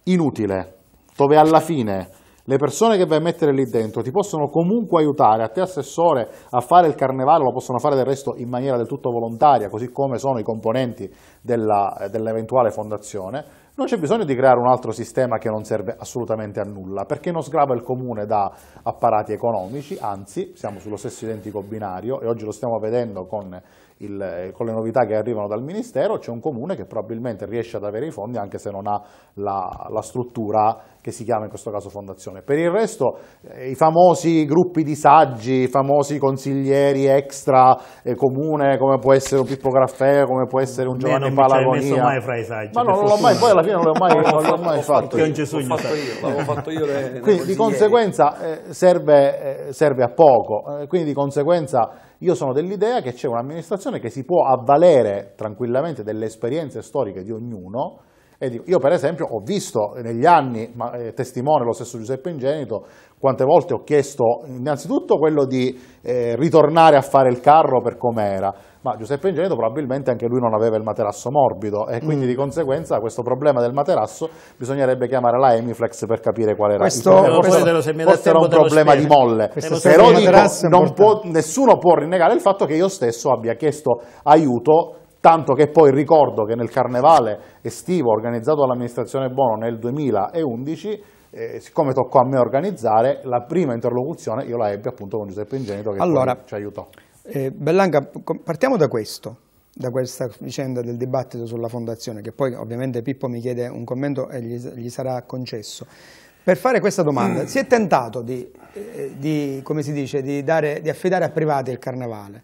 D: inutile, dove alla fine le persone che vai a mettere lì dentro ti possono comunque aiutare, a te assessore, a fare il carnevale, lo possono fare del resto in maniera del tutto volontaria, così come sono i componenti dell'eventuale fondazione, non c'è bisogno di creare un altro sistema che non serve assolutamente a nulla, perché non sgrava il comune da apparati economici, anzi siamo sullo stesso identico binario e oggi lo stiamo vedendo con, il, con le novità che arrivano dal Ministero, c'è un comune che probabilmente riesce ad avere i fondi anche se non ha la, la struttura che si chiama in questo caso fondazione. Per il resto eh, i famosi gruppi di saggi, i famosi consiglieri extra eh, comune, come può essere un Pippo Graffè, come può essere un Giovanni non cioè, mi hai messo mai fra i saggi. Ma non l'ho mai, poi alla fine non l'ho mai, non l'ho mai fatto. Io. l'ho fatto io, fatto io. Le, le di conseguenza eh, serve, eh, serve, a poco, eh, quindi di conseguenza io sono dell'idea che c'è un'amministrazione che si può avvalere tranquillamente delle esperienze storiche di ognuno, io per esempio ho visto negli anni, ma eh, testimone lo stesso Giuseppe Ingenito, quante volte ho chiesto innanzitutto quello di eh, ritornare a fare il carro per com'era, ma Giuseppe Ingenito probabilmente anche lui non aveva il materasso morbido e quindi mm. di conseguenza questo problema del materasso bisognerebbe chiamare la Emiflex per capire qual era questo, il questo, questo, era un problema di molle però dico, può, nessuno può rinnegare il fatto che io stesso abbia chiesto aiuto tanto che poi ricordo che nel carnevale estivo organizzato dall'amministrazione Bono nel 2011 eh, siccome toccò a me organizzare, la prima interlocuzione io la ebbi appunto con Giuseppe Ingenito che allora, ci aiutò. Eh, Bellanga, partiamo da questo,
A: da questa vicenda del dibattito sulla fondazione, che poi ovviamente Pippo mi chiede un commento e gli, gli sarà concesso. Per fare questa domanda, mm. si è tentato di, eh, di, dice, di, dare, di affidare a privati il carnevale,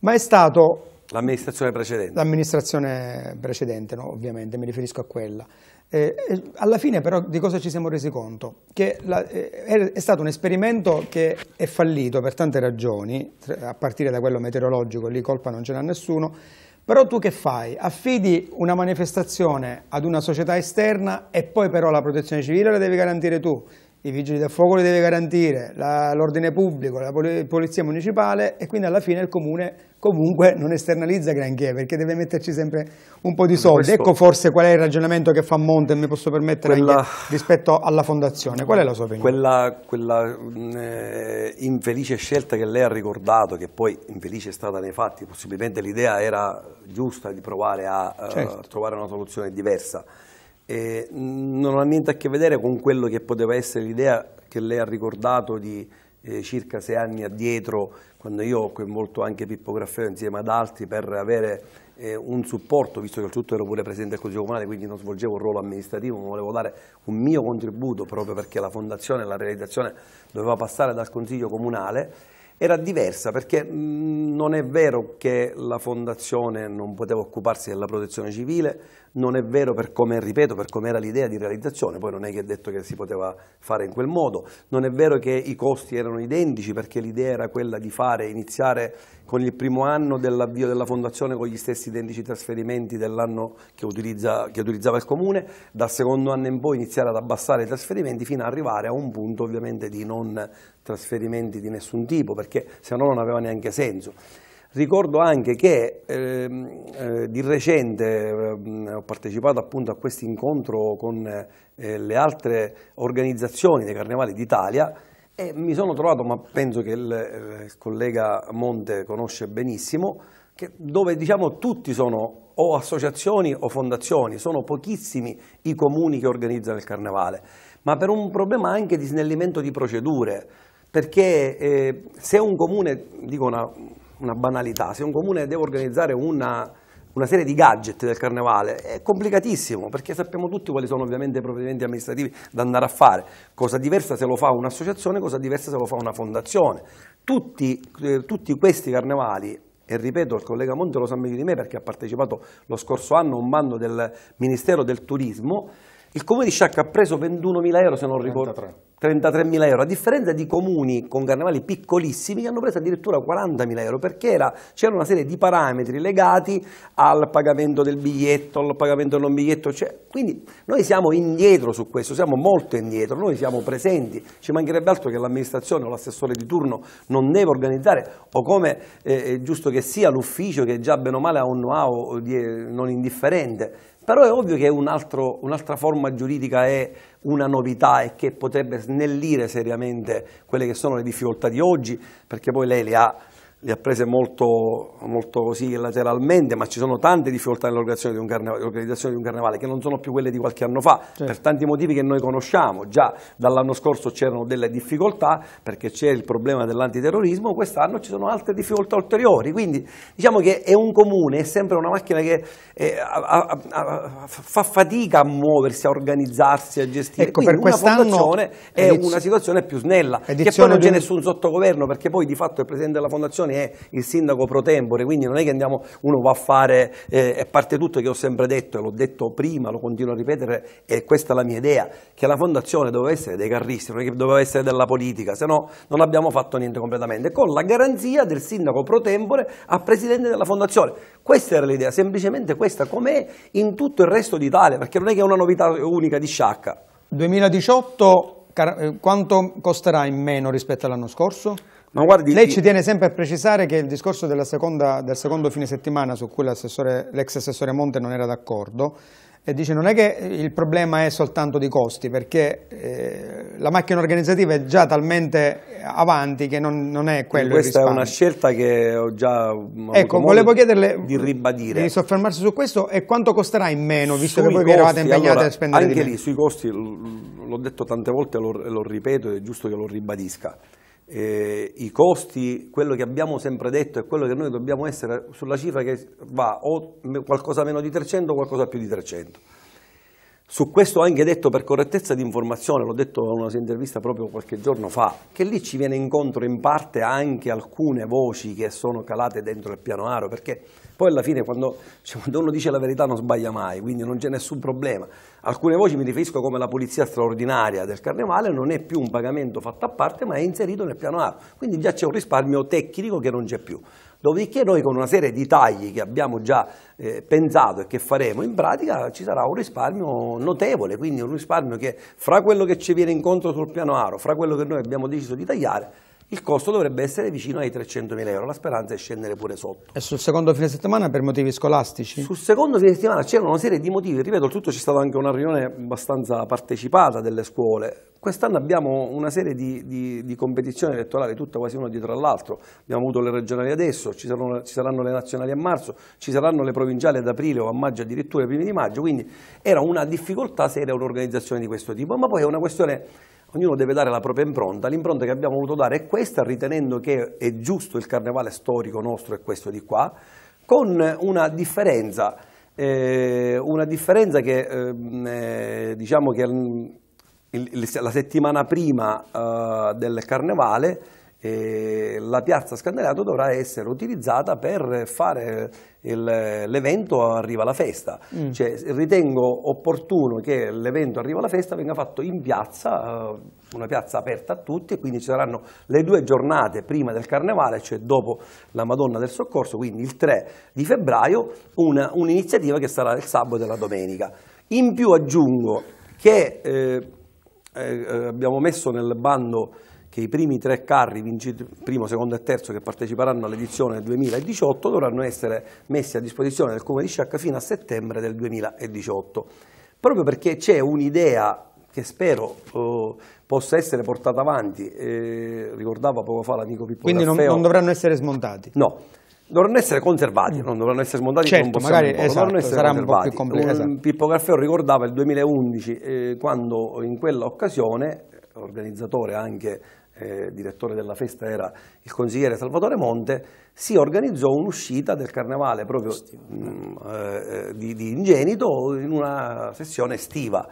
A: ma è stato
C: L'amministrazione precedente.
A: L'amministrazione precedente, no, ovviamente, mi riferisco a quella. Eh, eh, alla fine però di cosa ci siamo resi conto? Che la, eh, è stato un esperimento che è fallito per tante ragioni, a partire da quello meteorologico, lì colpa non ce l'ha nessuno, però tu che fai? Affidi una manifestazione ad una società esterna e poi però la protezione civile la devi garantire tu i vigili del fuoco li deve garantire, l'ordine pubblico, la polizia municipale e quindi alla fine il comune comunque non esternalizza granché perché deve metterci sempre un po' di soldi. Questo, ecco forse qual è il ragionamento che fa Monte, mi posso permettere, quella, rispetto alla fondazione. Qual è la sua opinione?
C: Quella, quella mh, eh, infelice scelta che lei ha ricordato, che poi infelice è stata nei fatti, possibilmente l'idea era giusta di provare a eh, certo. uh, trovare una soluzione diversa eh, non ha niente a che vedere con quello che poteva essere l'idea che lei ha ricordato di eh, circa sei anni addietro, quando io ho coinvolto anche Pippo Graffeo insieme ad altri per avere eh, un supporto, visto che oltretutto ero pure Presidente del Consiglio Comunale, quindi non svolgevo un ruolo amministrativo, ma volevo dare un mio contributo proprio perché la fondazione e la realizzazione doveva passare dal Consiglio Comunale era diversa perché mm, non è vero che la fondazione non poteva occuparsi della protezione civile, non è vero per come, ripeto, per come era l'idea di realizzazione, poi non è che è detto che si poteva fare in quel modo, non è vero che i costi erano identici perché l'idea era quella di fare, iniziare con il primo anno dell'avvio della fondazione con gli stessi identici trasferimenti dell'anno che, utilizza, che, utilizzava il comune, dal secondo anno in poi iniziare ad abbassare i trasferimenti fino ad arrivare a un punto ovviamente di non trasferimenti di nessun tipo, perché se no non aveva neanche senso. Ricordo anche che eh, eh, di recente eh, ho partecipato appunto a questo incontro con eh, le altre organizzazioni dei carnevali d'Italia e mi sono trovato, ma penso che il, eh, il collega Monte conosce benissimo, dove diciamo tutti sono o associazioni o fondazioni, sono pochissimi i comuni che organizzano il carnevale, ma per un problema anche di snellimento di procedure, perché eh, se un comune, dico una, una, banalità, se un comune deve organizzare una, una serie di gadget del carnevale è complicatissimo perché sappiamo tutti quali sono ovviamente i provvedimenti amministrativi da andare a fare, cosa diversa se lo fa un'associazione, cosa diversa se lo fa una fondazione. Tutti, eh, tutti questi carnevali e ripeto il collega Monte lo sa meglio di me perché ha partecipato lo scorso anno a un bando del Ministero del Turismo, il Comune di Sciacca ha preso 21.000 euro se non ricordo. 33. 33.000 euro, a differenza di comuni con carnevali piccolissimi che hanno preso addirittura 40.000 euro perché c'era una serie di parametri legati al pagamento del biglietto, al pagamento del non biglietto, cioè, quindi noi siamo indietro su questo, siamo molto indietro, noi siamo presenti, ci mancherebbe altro che l'amministrazione o l'assessore di turno non deve organizzare o come eh, è giusto che sia l'ufficio che già bene o male ha un know-how non indifferente, però è ovvio che un'altra un forma giuridica è una novità e che potrebbe snellire seriamente quelle che sono le difficoltà di oggi, perché poi lei le ha le ha prese molto, molto, così lateralmente, ma ci sono tante difficoltà nell'organizzazione di, di, un carnevale che non sono più quelle di qualche anno fa, certo. per tanti motivi che noi conosciamo. Già dall'anno scorso c'erano delle difficoltà perché c'è il problema dell'antiterrorismo, quest'anno ci sono altre difficoltà ulteriori. Quindi diciamo che è un comune, è sempre una macchina che è, eh, a, a, a, fa fatica a muoversi, a organizzarsi, a gestire. Ecco, Quindi per quest'anno è una situazione più snella, che poi non c'è nessun sottogoverno perché poi di fatto il Presidente della Fondazione Commissione è il sindaco pro tempore, quindi non è che andiamo, uno va a fare, eh, e parte tutto che ho sempre detto, e l'ho detto prima, lo continuo a ripetere, e questa è la mia idea, che la fondazione doveva essere dei carristi, non è che doveva essere della politica, se no non abbiamo fatto niente completamente, con la garanzia del sindaco pro tempore a presidente della fondazione. Questa era l'idea, semplicemente questa, com'è in tutto il resto d'Italia, perché non è che è una novità unica di Sciacca.
A: 2018 eh, quanto costerà in meno rispetto all'anno scorso? Ma guardi, Lei ci tiene sempre a precisare che il discorso seconda, del secondo fine settimana su cui l'ex assessore Monte non era d'accordo e dice non è che il problema è soltanto di costi perché
C: eh,
A: la macchina organizzativa è già talmente avanti che non, non è quello che questa è una
C: scelta che ho già ecco, volevo chiederle di ribadire di
A: soffermarsi su questo e quanto costerà in meno visto sui che voi costi, vi eravate impegnati allora, a spendere anche lì
C: sui costi l'ho detto tante volte e lo, lo ripeto è giusto che lo ribadisca eh, i costi, quello che abbiamo sempre detto è quello che noi dobbiamo essere sulla cifra che va o qualcosa meno di 300 o qualcosa più di 300. Su questo ho anche detto per correttezza di informazione, l'ho detto in una intervista proprio qualche giorno fa, che lì ci viene incontro in parte anche alcune voci che sono calate dentro il piano aro, perché poi alla fine quando, cioè, quando, uno dice la verità non sbaglia mai, quindi non c'è nessun problema. Alcune voci mi riferisco come la pulizia straordinaria del carnevale, non è più un pagamento fatto a parte ma è inserito nel piano A, quindi già c'è un risparmio tecnico che non c'è più. Dopodiché noi con una serie di tagli che abbiamo già eh, pensato e che faremo in pratica ci sarà un risparmio notevole, quindi un risparmio che fra quello che ci viene incontro sul piano aro, fra quello che noi abbiamo deciso di tagliare, il costo dovrebbe essere vicino ai 300.000 euro, la speranza è scendere pure sotto. E sul secondo fine settimana per motivi scolastici? Sul secondo fine settimana c'erano una serie di motivi, ripeto, oltretutto c'è stata anche una riunione abbastanza partecipata delle scuole, Quest'anno abbiamo una serie di, di, di, competizioni elettorali, tutte quasi una dietro l'altro. Abbiamo avuto le regionali adesso, ci saranno, ci saranno, le nazionali a marzo, ci saranno le provinciali ad aprile o a maggio, addirittura i primi di maggio. Quindi era una difficoltà seria un'organizzazione di questo tipo. Ma poi è una questione ognuno deve dare la propria impronta, l'impronta che abbiamo voluto dare è questa, ritenendo che è giusto il carnevale storico nostro e questo di qua, con una differenza, eh, una differenza che ehm, eh, diciamo che il, la settimana prima eh, del carnevale eh, la piazza Scandinato dovrà essere utilizzata per fare l'evento Arriva la Festa. Mm. Cioè, ritengo opportuno che l'evento Arriva la Festa venga fatto in piazza, eh, una piazza aperta a tutti e quindi ci saranno le due giornate prima del Carnevale, cioè dopo la Madonna del Soccorso, quindi il 3 di febbraio, un'iniziativa che sarà il sabato e la domenica. In più aggiungo che eh, eh, abbiamo messo nel bando che i primi tre carri, primo, secondo e terzo, che parteciperanno all'edizione 2018 dovranno essere messi a disposizione del Comune di Sciacca fino a settembre del 2018. Proprio perché c'è un'idea che spero eh, possa essere portata avanti, eh, ricordava poco fa l'amico Pippo Quindi non, non, dovranno
A: essere smontati?
C: No, dovranno essere conservati, non dovranno essere smontati certo, magari, esatto, dovranno essere sarà conservati. un po' più complicato. Esatto. Pippo Garfeo ricordava il 2011 eh, quando in quella occasione, organizzatore anche eh, direttore della festa era il consigliere Salvatore Monte, si organizzò un'uscita del carnevale proprio mh, mm, certo. eh, di, di, Ingenito in una sessione estiva.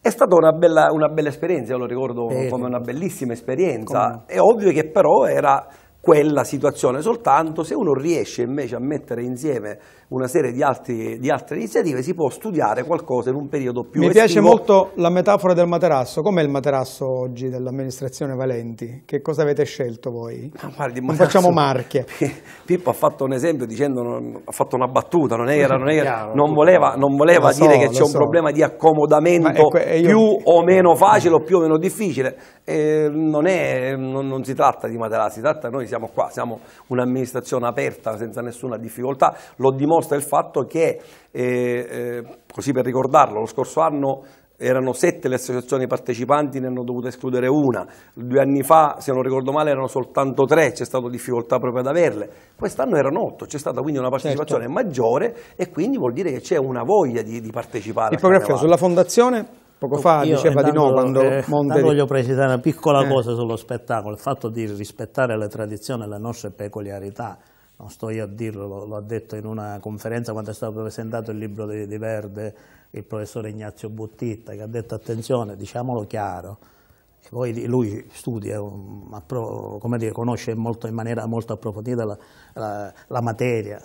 C: È stata una bella, una bella esperienza, io lo ricordo Bello. come una bellissima esperienza. Come... È ovvio che però era quella situazione, soltanto se uno riesce invece a mettere insieme una serie di, altri, di altre iniziative si può studiare qualcosa in un periodo più Mi estivo. piace molto
A: la metafora del materasso, com'è il materasso oggi dell'amministrazione Valenti? Che cosa avete scelto
C: voi? Ma guardi, non facciamo marche. Pippo ha fatto un esempio dicendo, ha fatto una battuta, non, era, non, era, Chiaro, non voleva, non voleva so, dire che c'è so. un problema di accomodamento io... più o meno facile o più o meno difficile, eh, non, è, non, si tratta di materasso, si tratta noi siamo qua, siamo un'amministrazione aperta senza nessuna difficoltà, lo dimostra il fatto che, eh, eh così per ricordarlo, lo scorso anno erano sette le associazioni partecipanti, ne hanno dovuto escludere una, due anni fa, se non ricordo male, erano soltanto tre, c'è stata difficoltà proprio ad averle, quest'anno erano otto, c'è stata quindi una certo. partecipazione certo. maggiore e quindi vuol dire che c'è una voglia di, di partecipare. Il programma sulla
A: fondazione? Poco
C: fa
E: Io, diceva di no quando eh, Monte... voglio precisare una piccola eh. cosa sullo spettacolo, il fatto di rispettare le tradizioni e le nostre peculiarità non sto io a dirlo, l'ho detto in una conferenza quando è stato presentato il libro di, di, Verde, il professore Ignazio Buttitta, che ha detto attenzione, diciamolo chiaro, e poi lui studia, um, come dire, conosce molto, in maniera molto approfondita la, la, la materia,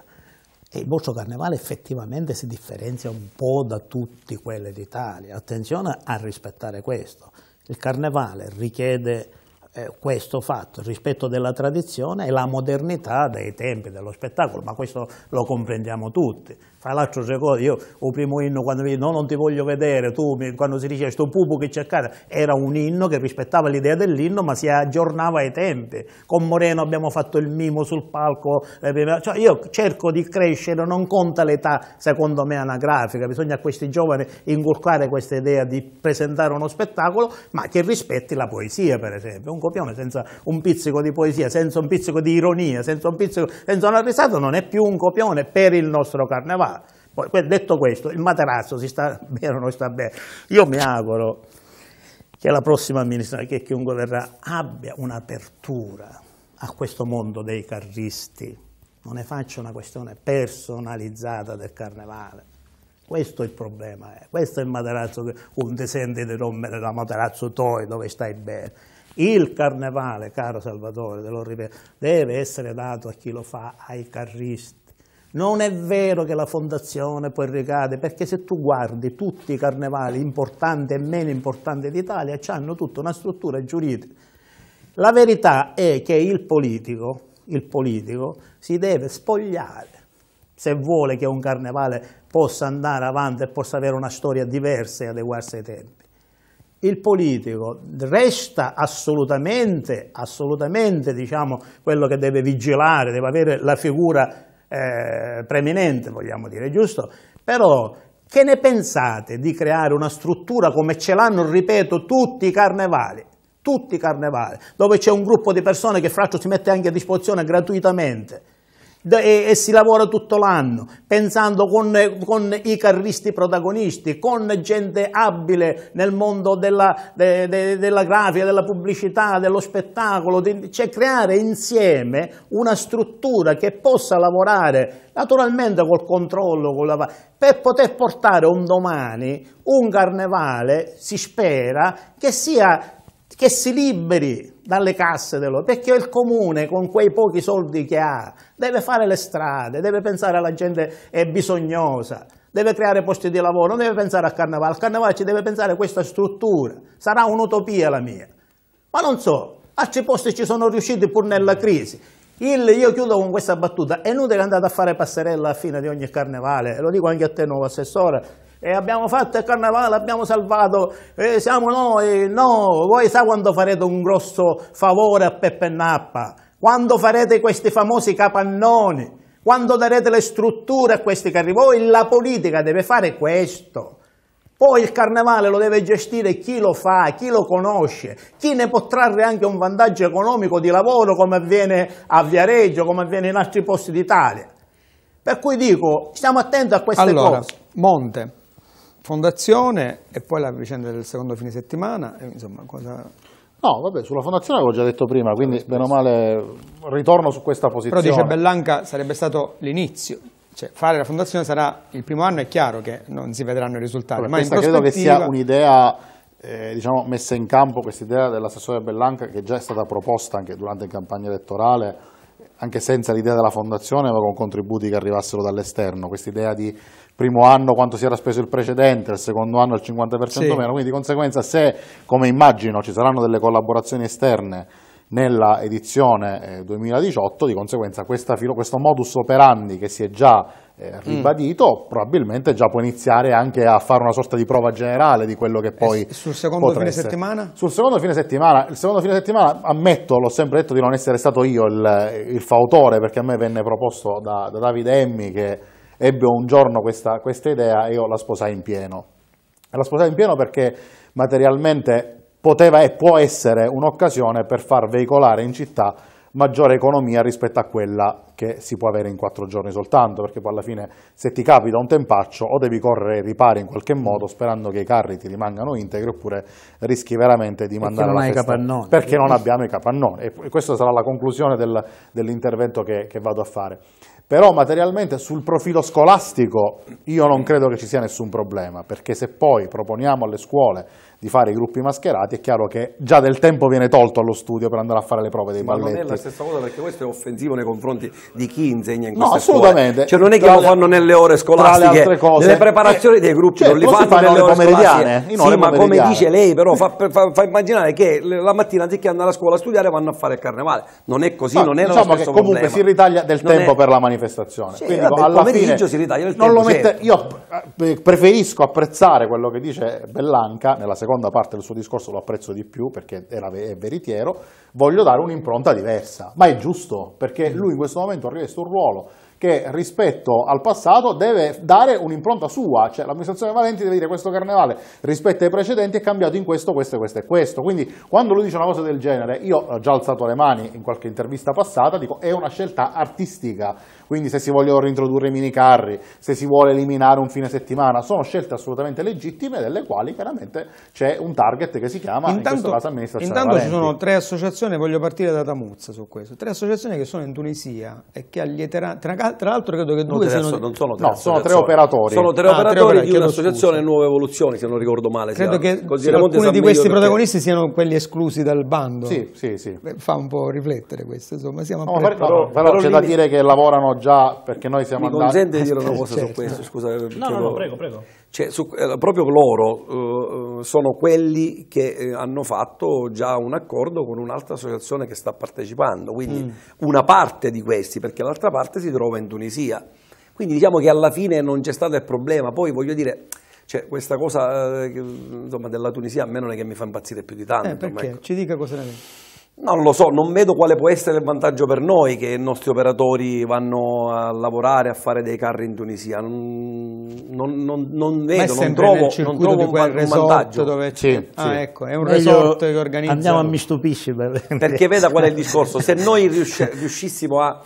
E: e il boccio carnevale effettivamente si differenzia un po' da tutte quelle d'Italia. Attenzione a rispettare questo. Il carnevale richiede eh, questo fatto, il rispetto della tradizione e la modernità dei tempi dello spettacolo, ma questo lo comprendiamo tutti fai l'altro secondo, io il primo inno quando mi dice no non ti voglio vedere, tu mi, quando si dice sto pupu che c'è casa, era un inno che rispettava l'idea dell'inno ma si aggiornava ai tempi, con Moreno abbiamo fatto il mimo sul palco, eh, cioè io cerco di crescere, non conta l'età secondo me anagrafica, bisogna a questi giovani inculcare questa idea di presentare uno spettacolo ma che rispetti la poesia per esempio, un copione senza un pizzico di poesia, senza un pizzico di ironia, senza un pizzico, senza una risata non è più un copione per il nostro carnevale. Poi, detto questo, il materasso si sta bene o non sta bene. Io mi auguro che la prossima amministrazione, che chiunque verrà, abbia un'apertura a questo mondo dei carristi. Non ne faccia una questione personalizzata del carnevale. Questo è il problema, eh. questo è il materazzo, un desente di rompere da materazzo toi dove stai bene. Il carnevale, caro Salvatore, te lo ripeto, deve essere dato a chi lo fa, ai carristi non è vero che la fondazione poi ricade, perché se tu guardi tutti i carnevali importanti e meno importanti d'Italia, hanno tutta una struttura giuridica. La verità è che il politico, il politico si deve spogliare se vuole che un carnevale possa andare avanti e possa avere una storia diversa e adeguarsi ai tempi. Il politico resta assolutamente, assolutamente diciamo, quello che deve vigilare, deve avere la figura eh, preminente, vogliamo dire, giusto? Però che ne pensate di creare una struttura come ce l'hanno, ripeto, tutti i carnevali? Tutti i carnevali, dove c'è un gruppo di persone che fra l'altro si mette anche a disposizione gratuitamente e, e si lavora tutto l'anno, pensando con, con, i carristi protagonisti, con gente abile nel mondo della, de, de, della grafica, della pubblicità, dello spettacolo, di, cioè creare insieme una struttura che possa lavorare naturalmente col controllo, con la, per poter portare un domani un carnevale, si spera, che sia che si liberi dalle casse loro, perché il comune con quei pochi soldi che ha deve fare le strade, deve pensare alla gente è bisognosa, deve creare posti di lavoro, non deve pensare al carnevale, al carnevale ci deve pensare a questa struttura, sarà un'utopia la mia. Ma non so, altri posti ci sono riusciti pur nella crisi. Il, io chiudo con questa battuta, è inutile andare a fare passerella a fine di ogni carnevale, lo dico anche a te nuovo assessore, e abbiamo fatto il carnevale, abbiamo salvato, e siamo noi, no, voi sa quando farete un grosso favore a Peppe Nappa, quando farete questi famosi capannoni, quando darete le strutture a questi carri, voi la politica deve fare questo. Poi il carnevale lo deve gestire chi lo fa, chi lo conosce, chi ne può trarre anche un vantaggio economico di lavoro come avviene a Viareggio, come avviene in altri posti d'Italia. Per cui dico, stiamo
D: attenti a queste allora, cose.
A: Monte, fondazione e poi la vicenda del secondo fine settimana, insomma cosa...
D: No, vabbè, sulla fondazione avevo già detto prima, quindi meno male ritorno su questa posizione. Però dice
A: Bellanca sarebbe stato l'inizio, cioè fare la fondazione sarà il primo anno, è chiaro che non si vedranno i risultati. Vabbè, ma questa prospettiva... credo che sia
D: un'idea eh, diciamo, messa in campo, questa idea dell'assessore Bellanca che già è stata proposta anche durante la campagna elettorale, anche senza l'idea della fondazione, ma con contributi che arrivassero dall'esterno, questa idea di primo anno quanto si era speso il precedente, il secondo anno il 50% sì. meno, quindi di conseguenza se, come immagino, ci saranno delle collaborazioni esterne nella edizione eh, 2018, di conseguenza filo, questo modus operandi che si è già eh, mm. ribadito, mm. probabilmente già può iniziare anche a fare una sorta di prova generale di quello che eh, poi e sul secondo fine settimana? Sul secondo fine settimana, il secondo fine settimana ammetto, l'ho sempre detto di non essere stato io il, il fautore perché a me venne proposto da, da Davide Emmi che ebbe un giorno questa, questa idea e io la sposai in pieno. La sposai in pieno perché materialmente poteva e può essere un'occasione per far veicolare in città maggiore economia rispetto a quella che si può avere in quattro giorni soltanto, perché poi alla fine se ti capita un tempaccio o devi correre ai ripari in qualche modo sperando che i carri ti rimangano integri oppure rischi veramente di mandare alla festa. Perché non abbiamo i capannoni. E questa sarà la conclusione del, dell'intervento che, che vado a fare. Però materialmente sul profilo scolastico io non credo che ci sia nessun problema, perché se poi proponiamo alle scuole di fare i gruppi mascherati, è chiaro che già del tempo viene tolto allo studio per andare a fare le prove dei balletti. Ma non è la
C: stessa cosa perché questo è offensivo nei confronti di chi insegna in queste No, assolutamente. Scuole. Cioè non è che tra lo fanno nelle ore scolastiche, le cose, nelle eh, preparazioni eh, dei gruppi, cioè, non li fanno nelle ore pomeridiane. Sì, pomeridiane. ma come dice lei però fa, fa, fa, immaginare che la mattina anziché andare a scuola a studiare vanno a fare il carnevale.
D: Non è così, ma, non è diciamo lo stesso che comunque problema. si ritaglia del non tempo è... per la manifestazione. Cioè, Quindi vabbè, alla fine si ritaglia del tempo. Certo. Io eh, preferisco apprezzare quello che dice Bellanca nella seconda seconda parte del suo discorso lo apprezzo di più perché era, è veritiero, voglio dare un'impronta diversa, ma è giusto perché mm. lui in questo momento ha richiesto un ruolo che rispetto al passato deve dare un'impronta sua, cioè l'amministrazione Valenti deve dire questo carnevale rispetto ai precedenti è cambiato in questo, questo, e questo e questo, quindi quando lui dice una cosa del genere, io ho già alzato le mani in qualche intervista passata, dico è una scelta artistica, quindi se si vogliono reintrodurre i minicarri, se si vuole eliminare un fine settimana, sono scelte assolutamente legittime delle quali chiaramente c'è un target che si chiama intanto, in questo caso amministrazione Intanto Valenti. ci sono
A: tre associazioni, voglio partire da Tamuzza su questo, tre associazioni che sono in Tunisia e che allieteranno, tra, l'altro credo che due no, siano... Non sono tre, no,
C: sono tre operatori. Sono tre ah, operatori di un'associazione Nuove Evoluzioni, se non ricordo male. Credo che sì,
A: alcuni di questi protagonisti siano quelli esclusi dal bando. Sì, sì, sì. Fa un po' riflettere questo, insomma, siamo no, però, però, però, c'è da dire
D: che lavorano già perché noi siamo Mi andati... Mi consente di dire una cosa su questo, scusa. No, no, no, prego, prego. Cioè, su, eh, proprio loro eh, sono
C: quelli che eh, hanno fatto già un accordo con un'altra associazione che sta partecipando, quindi mm. una parte di questi, perché l'altra parte si trova in Tunisia. Quindi diciamo che alla fine non c'è stato il problema, poi voglio dire... Cioè, questa cosa eh, insomma, della Tunisia a me non è che mi fa impazzire più di tanto. Eh, perché? Ecco.
A: Ci dica cosa ne pensi.
C: Non lo so, non vedo quale può essere il vantaggio per noi che i nostri operatori vanno a lavorare, a fare dei carri in Tunisia. Non, non, non vedo, non trovo, non trovo un, un vantaggio. Dove sì, sì. Ah, ecco, è un Meglio resort che organizza. Andiamo a mi
E: stupisce. Per... Perché veda qual è il
C: discorso. Se noi riusci, riuscissimo a...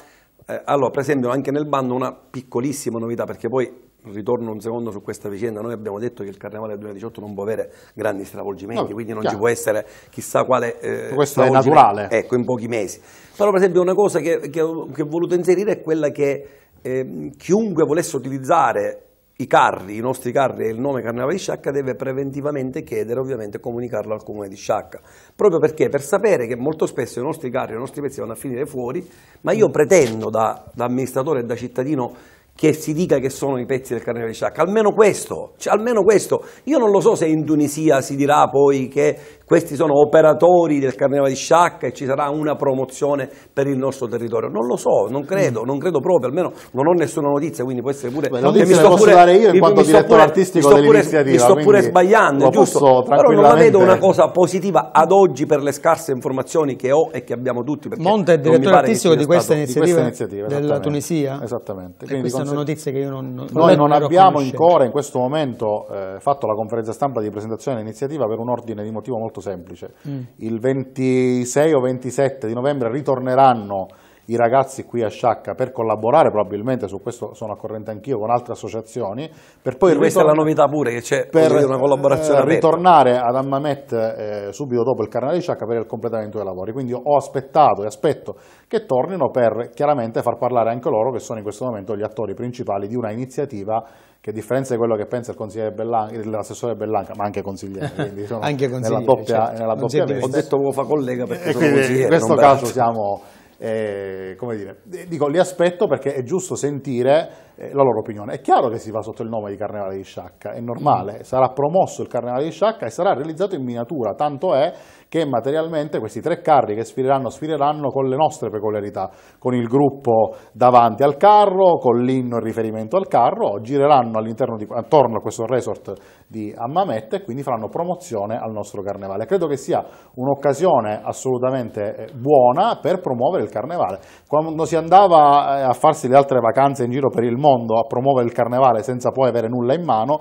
C: Eh, allora, per esempio, anche nel bando una piccolissima novità, perché poi ritorno un secondo su questa vicenda, noi abbiamo detto che il Carnevale del 2018 non può avere grandi stravolgimenti, no, quindi non chiaro. ci può essere chissà quale eh, Questo è naturale. Ecco, in pochi mesi. Però per esempio una cosa che, che, ho, che ho voluto inserire è quella che eh, chiunque volesse utilizzare i carri, i nostri carri e il nome Carnevale di Sciacca deve preventivamente chiedere, ovviamente comunicarlo al comune di Sciacca, proprio perché per sapere che molto spesso i nostri carri e i nostri pezzi vanno a finire fuori, ma io pretendo da, da amministratore e da cittadino che si dica che sono i pezzi del carnevale di Sciacca, almeno questo, cioè, almeno questo. Io non lo so se in Tunisia si dirà poi che questi sono operatori del Carnevale di Sciacca e ci sarà una promozione per il nostro territorio. Non lo so, non credo, mm. non credo proprio, almeno non ho nessuna notizia, quindi può essere pure... Beh, notizie mi sto posso pure, dare io in quanto direttore pure, artistico mi dell'iniziativa. Mi sto pure sbagliando, giusto? Però non la vedo una cosa positiva ad oggi per le scarse informazioni che ho e che abbiamo tutti. Monte è
A: direttore artistico di questa, di questa, iniziativa della Tunisia? Esattamente. Quindi queste sono notizie che io non... non noi non abbiamo ancora
D: in questo momento eh, fatto la conferenza stampa di presentazione dell'iniziativa per un ordine di motivo molto molto semplice. Mm. Il 26 o 27 di novembre ritorneranno i ragazzi qui a Sciacca per collaborare probabilmente, su questo sono a corrente anch'io, con altre associazioni. Per poi questa è la novità
C: pure, che c'è una collaborazione. Per eh,
D: ritornare ad Ammamet eh, subito dopo il carnevale di Sciacca per il completamento dei lavori. Quindi ho aspettato e aspetto che tornino per chiaramente far parlare anche loro, che sono in questo momento gli attori principali di una iniziativa che a differenza di quello che pensa il consigliere Bellanca, l'assessore Bellanca, ma anche consigliere, quindi sono anche consigliere, nella doppia, certo. nella doppia ho detto uofa collega perché sono quindi, in questo caso siamo eh, come dire, eh, dico, li aspetto perché è giusto sentire eh, la loro opinione. È chiaro che si va sotto il nome di Carnevale di Sciacca, è normale, sarà promosso il Carnevale di Sciacca e sarà realizzato in miniatura, tanto è che materialmente questi tre carri che sfileranno, sfileranno con le nostre peculiarità, con il gruppo davanti al carro, con l'inno in riferimento al carro, gireranno all'interno di, attorno a questo resort di Ammamette e quindi faranno promozione al nostro carnevale. Credo che sia un'occasione assolutamente eh, buona per promuovere il carnevale. Quando si andava eh, a farsi le altre vacanze in giro per il mondo a promuovere il carnevale senza poi avere nulla in mano,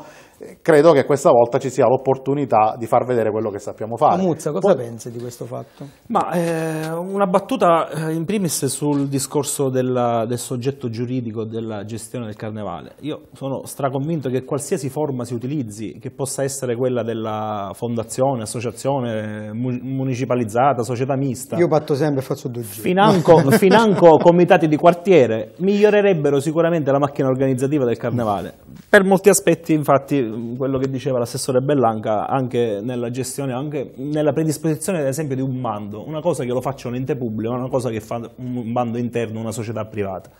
D: credo che questa volta ci sia l'opportunità di far vedere quello che sappiamo fare. Muzza,
B: cosa Poi...
A: pensi di questo fatto?
B: Ma, eh, una battuta eh, in primis sul discorso della, del soggetto giuridico della gestione del carnevale. Io sono straconvinto che qualsiasi forma si utilizzi, che possa essere quella della fondazione, associazione mu municipalizzata, società mista. Io batto
A: sempre e faccio due giri.
B: Financo, financo comitati di quartiere migliorerebbero sicuramente la macchina organizzativa del carnevale. Per molti aspetti infatti quello che diceva l'assessore Bellanca anche nella gestione, anche nella predisposizione ad esempio di un bando, una cosa che lo faccia un ente pubblico, una cosa che fa un bando interno, una società privata.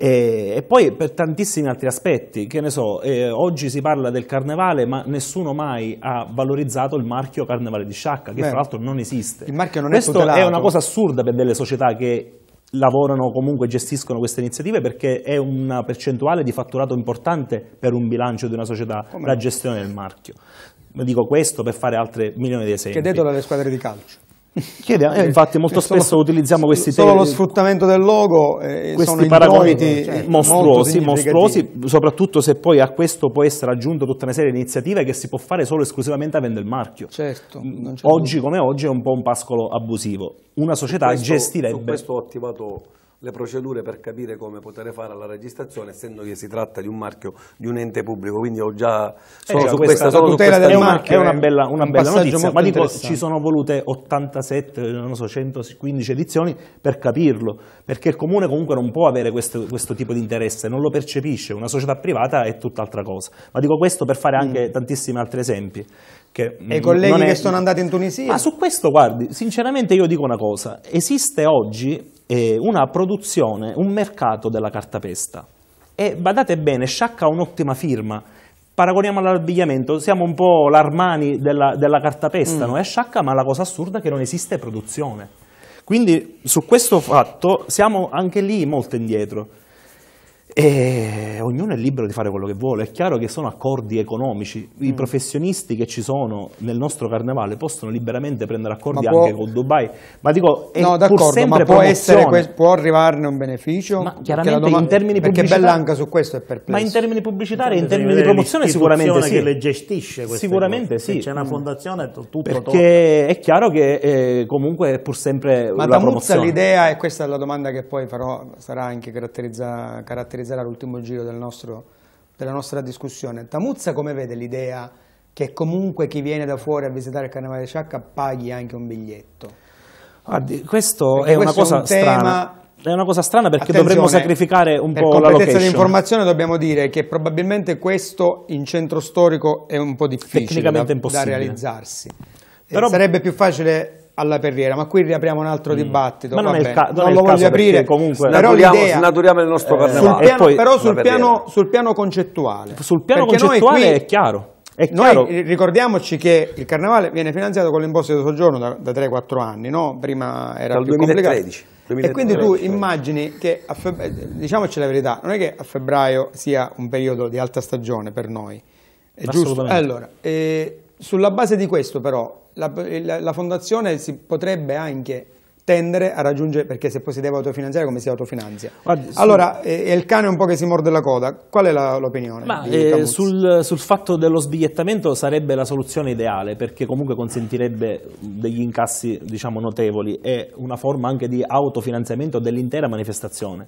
B: E, e poi per tantissimi altri aspetti, che ne so, eh, oggi si parla del carnevale ma nessuno mai ha valorizzato il marchio carnevale di Sciacca, che Beh, tra l'altro non esiste. Il marchio non Questo è tutelato. Questo è una cosa assurda per delle società che lavorano comunque, gestiscono queste iniziative perché è una percentuale di fatturato importante per un bilancio di una società, Come la gestione del marchio. Dico questo per fare altri milioni di esempi. che
A: detto dalle squadre di calcio. Chiediamo, eh, infatti molto eh, spesso solo, utilizziamo questi termini. Solo lo sfruttamento del logo, eh, questi paragoni cioè, eh, mostruosi, mostruosi,
B: soprattutto se poi a questo può essere aggiunta tutta una serie di iniziative che si può fare solo esclusivamente avendo il marchio.
C: Certo, mm, oggi
B: come oggi è un po' un pascolo abusivo. Una società su questo, gestirebbe... Su
C: questo ho attivato le procedure per capire come poter fare la registrazione, essendo che si tratta di un marchio di un ente pubblico, quindi ho già eh, solo eh su questa, questa solo tutela su questa, del marchio è una bella, una un bella notizia, ma dico ci
B: sono volute 87, non so, 115 edizioni per capirlo, perché il comune comunque non può avere questo, questo tipo di interesse, non lo percepisce, una società privata è tutt'altra cosa. Ma dico questo per fare anche mm. tantissimi altri esempi. Che e i mm, colleghi è... che sono andati in
A: Tunisia? Ma su
B: questo, guardi, sinceramente io dico una cosa, esiste oggi eh, una produzione, un mercato della cartapesta. E badate bene, Sciacca ha un'ottima firma, paragoniamo all'abbigliamento, siamo un po' l'armani della, della cartapesta, mm. non è sciacca, ma la cosa assurda è che non esiste produzione. Quindi su questo fatto siamo anche lì molto indietro. E ognuno è libero di fare quello che vuole, è chiaro che sono accordi economici, i mm. professionisti che ci sono nel nostro carnevale possono liberamente prendere accordi può... anche con Dubai, ma dico, è no, sempre ma può,
A: essere, può, arrivarne un beneficio? Ma chiaramente domanda, in termini pubblicitari... Perché Bellanca su questo è perplesso. Ma in termini pubblicitari, in, termini di promozione sicuramente sì. che le gestisce
E: Sicuramente cose. sì. C'è una mm. fondazione tutto Perché torna.
B: è chiaro che eh, comunque è pur sempre ma la Damuzza, promozione. Ma
A: l'idea, e questa è la domanda che poi farò, sarà anche caratterizzata organizzerà l'ultimo giro del nostro, della nostra discussione. Tamuzza come vede l'idea che comunque chi viene da fuori a visitare il Carnevale di Sciacca paghi anche un biglietto?
B: Guardi, questo Perché è questo una cosa è un strana. È una cosa strana perché Attenzione, dovremmo sacrificare un po' la location. Per completezza dell'informazione
A: dobbiamo dire che probabilmente questo in centro storico è un po' difficile da, da, realizzarsi. Però, sarebbe più facile alla Perriera, ma qui riapriamo un altro mm. dibattito. Ma non, è il, ca- non, non è lo voglio aprire. Comunque, però snaturiamo
C: il nostro carnevale. Eh, sul piano, però sul piano,
A: sul piano, concettuale. Sul piano Perché concettuale qui, è chiaro. È chiaro. Noi ricordiamoci che il carnevale viene finanziato con le di soggiorno da, da 3-4 anni, no? prima era Dal più 2013. 2013. E quindi tu immagini che, a febbraio, eh, diciamoci la verità, non è che a febbraio sia un periodo di alta stagione per noi, è giusto? Allora, eh, sulla base di questo però la, la, la fondazione si potrebbe anche tendere a raggiungere, perché se poi si deve autofinanziare come si autofinanzia. Guardi, ah, allora è il cane un po' che si morde la coda, qual è l'opinione?
B: Eh, sul, sul, fatto dello sbigliettamento sarebbe la soluzione ideale, perché comunque consentirebbe degli incassi diciamo, notevoli e una forma anche di autofinanziamento dell'intera manifestazione.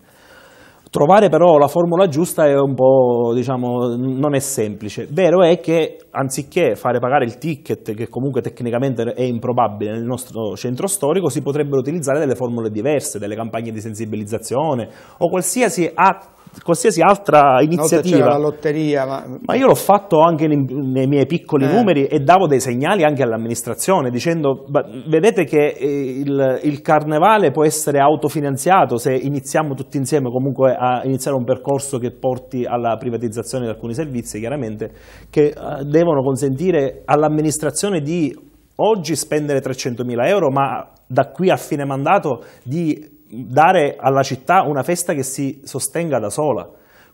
B: Trovare però la formula giusta è un po', diciamo, non è semplice. Vero è che anziché fare pagare il ticket, che comunque tecnicamente è improbabile nel nostro centro storico, si potrebbero utilizzare delle formule diverse, delle campagne di sensibilizzazione o qualsiasi atto qualsiasi altra iniziativa. La
A: lotteria, ma...
D: ma...
B: io l'ho fatto anche nei, nei miei piccoli eh. numeri e davo dei segnali anche all'amministrazione dicendo vedete che eh, il, il, carnevale può essere autofinanziato se iniziamo tutti insieme comunque a iniziare un percorso che porti alla privatizzazione di alcuni servizi chiaramente che eh, devono consentire all'amministrazione di oggi spendere 300.000 euro ma da qui a fine mandato di dare alla città una festa che si sostenga da sola.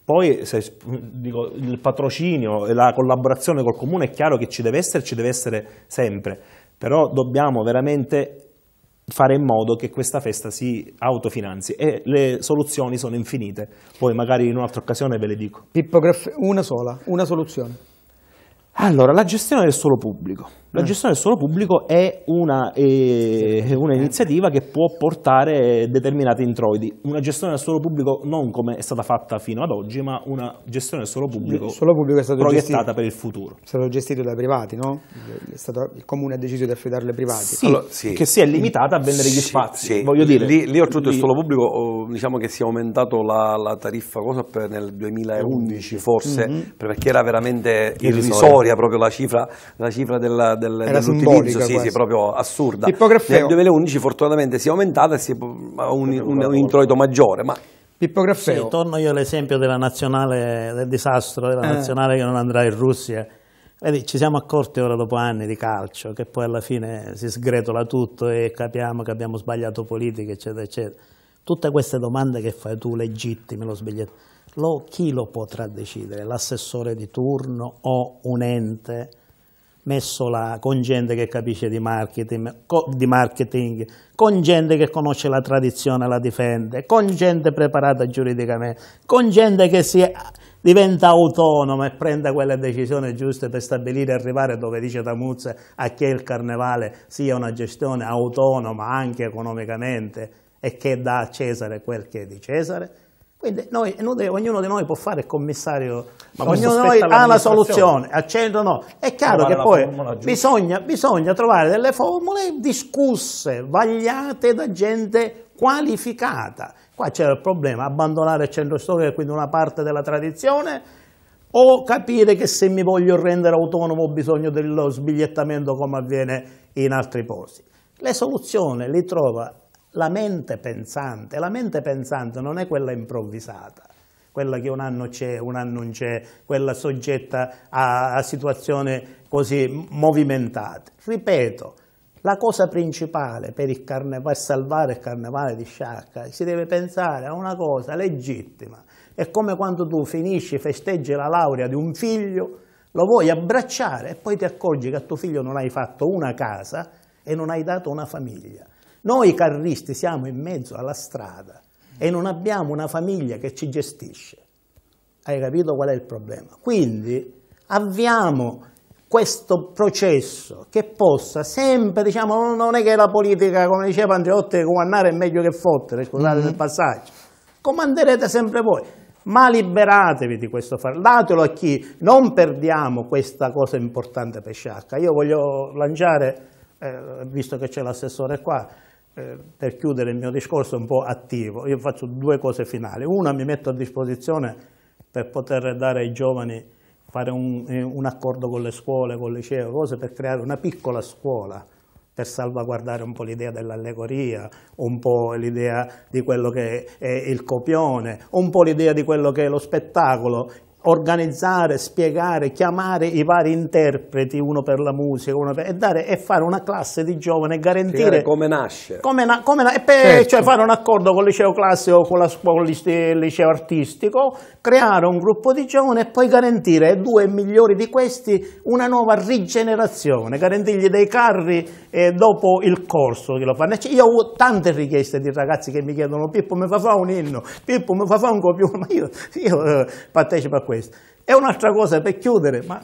B: Poi se, dico, il patrocinio e la collaborazione col comune è chiaro che ci deve essere, ci deve essere sempre, però dobbiamo veramente fare in modo che questa festa si autofinanzi e le soluzioni sono infinite, poi magari in un'altra occasione ve le dico. Pippo Graffè,
A: una sola, una soluzione.
B: Allora, la gestione del suolo pubblico. La eh. gestione del suolo pubblico è un'iniziativa eh, eh. che può portare determinati introiti. Una gestione del suolo pubblico non come è stata fatta fino ad oggi, ma una gestione del suolo pubblico, suolo pubblico proiettata gestito, per il futuro.
A: È stato gestito dai privati, no? Stato, il comune ha deciso di affidarlo ai privati. Sì, allora, sì. che si è limitata a vendere gli spazi. Sì. Voglio dire, lì, lì oltretutto il suolo
C: pubblico, diciamo che si è aumentato la, la tariffa cosa, per, nel 2011 forse, mm -hmm. perché era veramente irrisoria proprio la cifra, la cifra della, della del, dell'utilizzo sì, sì, proprio assurda. Nel 2011 fortunatamente si è aumentata e si ha un, un, un introito maggiore, ma
E: Pippo Graffeo. Sì, torno io all'esempio della nazionale del disastro, della eh. nazionale che non andrà in Russia. Vedi, ci siamo accorti ora dopo anni di calcio che poi alla fine si sgretola tutto e capiamo che abbiamo sbagliato politica, eccetera, eccetera. Tutte queste domande che fai tu legittime, lo sbagliato, chi lo potrà decidere? L'assessore di turno o un ente messo là con gente che capisce di marketing, di marketing, con gente che conosce la tradizione, e la difende, con gente preparata giuridicamente, con gente che si diventa autonoma e prende quelle decisioni giuste per stabilire e arrivare dove dice Tamuzza a che il carnevale sia una gestione autonoma anche economicamente e che dà a Cesare quel che è di Cesare quindi noi, noi, ognuno di noi può fare il commissario, ognuno di noi ha la soluzione, accendo centro no. È chiaro che poi bisogna, bisogna trovare delle formule discusse, vagliate da gente qualificata. Qua c'era il problema, abbandonare il centro storico e quindi una parte della tradizione o capire che se mi voglio rendere autonomo ho bisogno dello sbigliettamento come avviene in altri posti. Le soluzioni li trova la mente pensante. La mente pensante non è quella improvvisata, quella che un anno c'è, un anno non c'è, quella soggetta a, a situazioni così movimentate. Ripeto, la cosa principale per, per, salvare il carnevale di Sciacca si deve pensare a una cosa legittima. È come quando tu finisci, festeggi la laurea di un figlio, lo vuoi abbracciare e poi ti accorgi che a tuo figlio non hai fatto una casa e non hai dato una famiglia. Noi carristi siamo in mezzo alla strada e non abbiamo una famiglia che ci gestisce. Hai capito qual è il problema? Quindi avviamo questo processo che possa sempre, diciamo, non è che la politica, come diceva Andreotti, oh, comandare è meglio che fottere, scusate mm -hmm. il passaggio, comanderete sempre voi, ma liberatevi di questo fare, datelo a chi, non perdiamo questa cosa importante per Sciacca. Io voglio lanciare, eh, visto che c'è l'assessore qua, eh, per chiudere il mio discorso un po' attivo, io faccio due cose finali. Una, mi metto a disposizione per poter dare ai giovani, fare un, eh, un accordo con le scuole, con il liceo, cose per creare una piccola scuola, per salvaguardare un po' l'idea dell'allegoria, un po' l'idea di quello che è il copione, un po' l'idea di quello che è lo spettacolo, organizzare, spiegare, chiamare i vari interpreti, uno per la musica, uno per, e, dare, e fare una classe di giovani, e garantire... Spiegare come nasce. Come na, come na, e per, certo. Cioè fare un accordo con il liceo classico, con, la, con il liceo artistico, creare un gruppo di giovani e poi garantire ai due migliori di questi una nuova rigenerazione, garantirgli dei carri eh, dopo il corso che lo fanno. io ho tante richieste di ragazzi che mi chiedono Pippo mi fa fare un inno, Pippo mi fa fare un copione, ma io, io eh, partecipo a questo questo. E un'altra cosa per chiudere, ma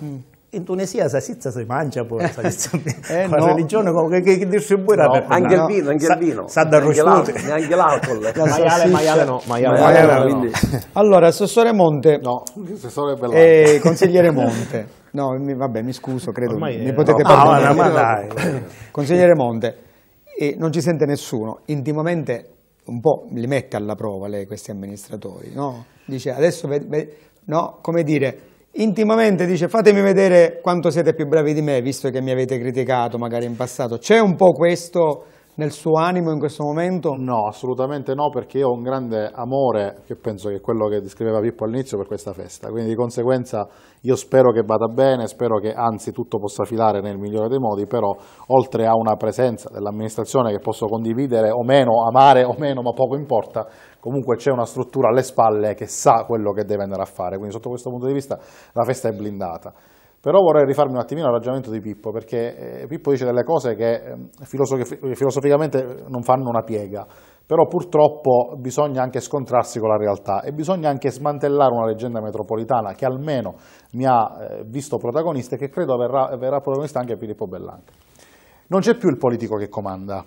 E: in Tunisia la salsiccia si mangia poi, eh, la eh, no. religione come, che, che distribuirà
A: no, Anche il vino, anche il vino. Sa, sa da Neanche
C: l'alcol. maiale, maiale no. Maiale, maiale, maiale no. Quindi.
A: Allora, Assessore Monte. No, Assessore Bellano. Eh, consigliere Monte. No, mi, vabbè, mi scuso, credo. Ormai mi è, potete no, perdonare. No, ma dai. Consigliere Monte, eh, non ci sente nessuno. Intimamente un po' li mette alla prova lei questi amministratori, no? Dice adesso... Ve, no? Come dire, intimamente dice fatemi vedere quanto siete più bravi di me, visto che mi avete criticato magari
D: in passato. C'è un po' questo nel suo animo in questo momento? No, assolutamente no, perché io ho un grande amore, che penso che è quello che descriveva Pippo all'inizio, per questa festa. Quindi di conseguenza io spero che vada bene, spero che anzi tutto possa filare nel migliore dei modi, però oltre a una presenza dell'amministrazione che posso condividere o meno, amare o meno, ma poco importa, comunque c'è una struttura alle spalle che sa quello che deve andare a fare. Quindi sotto questo punto di vista la festa è blindata. Però vorrei rifarmi un attimino al ragionamento di Pippo, perché eh, Pippo dice delle cose che eh, filosoficamente non fanno una piega, però purtroppo bisogna anche scontrarsi con la realtà e bisogna anche smantellare una leggenda metropolitana che almeno mi ha eh, visto protagonista e che credo verrà, verrà protagonista anche Filippo Bellanca. Non c'è più il politico che comanda,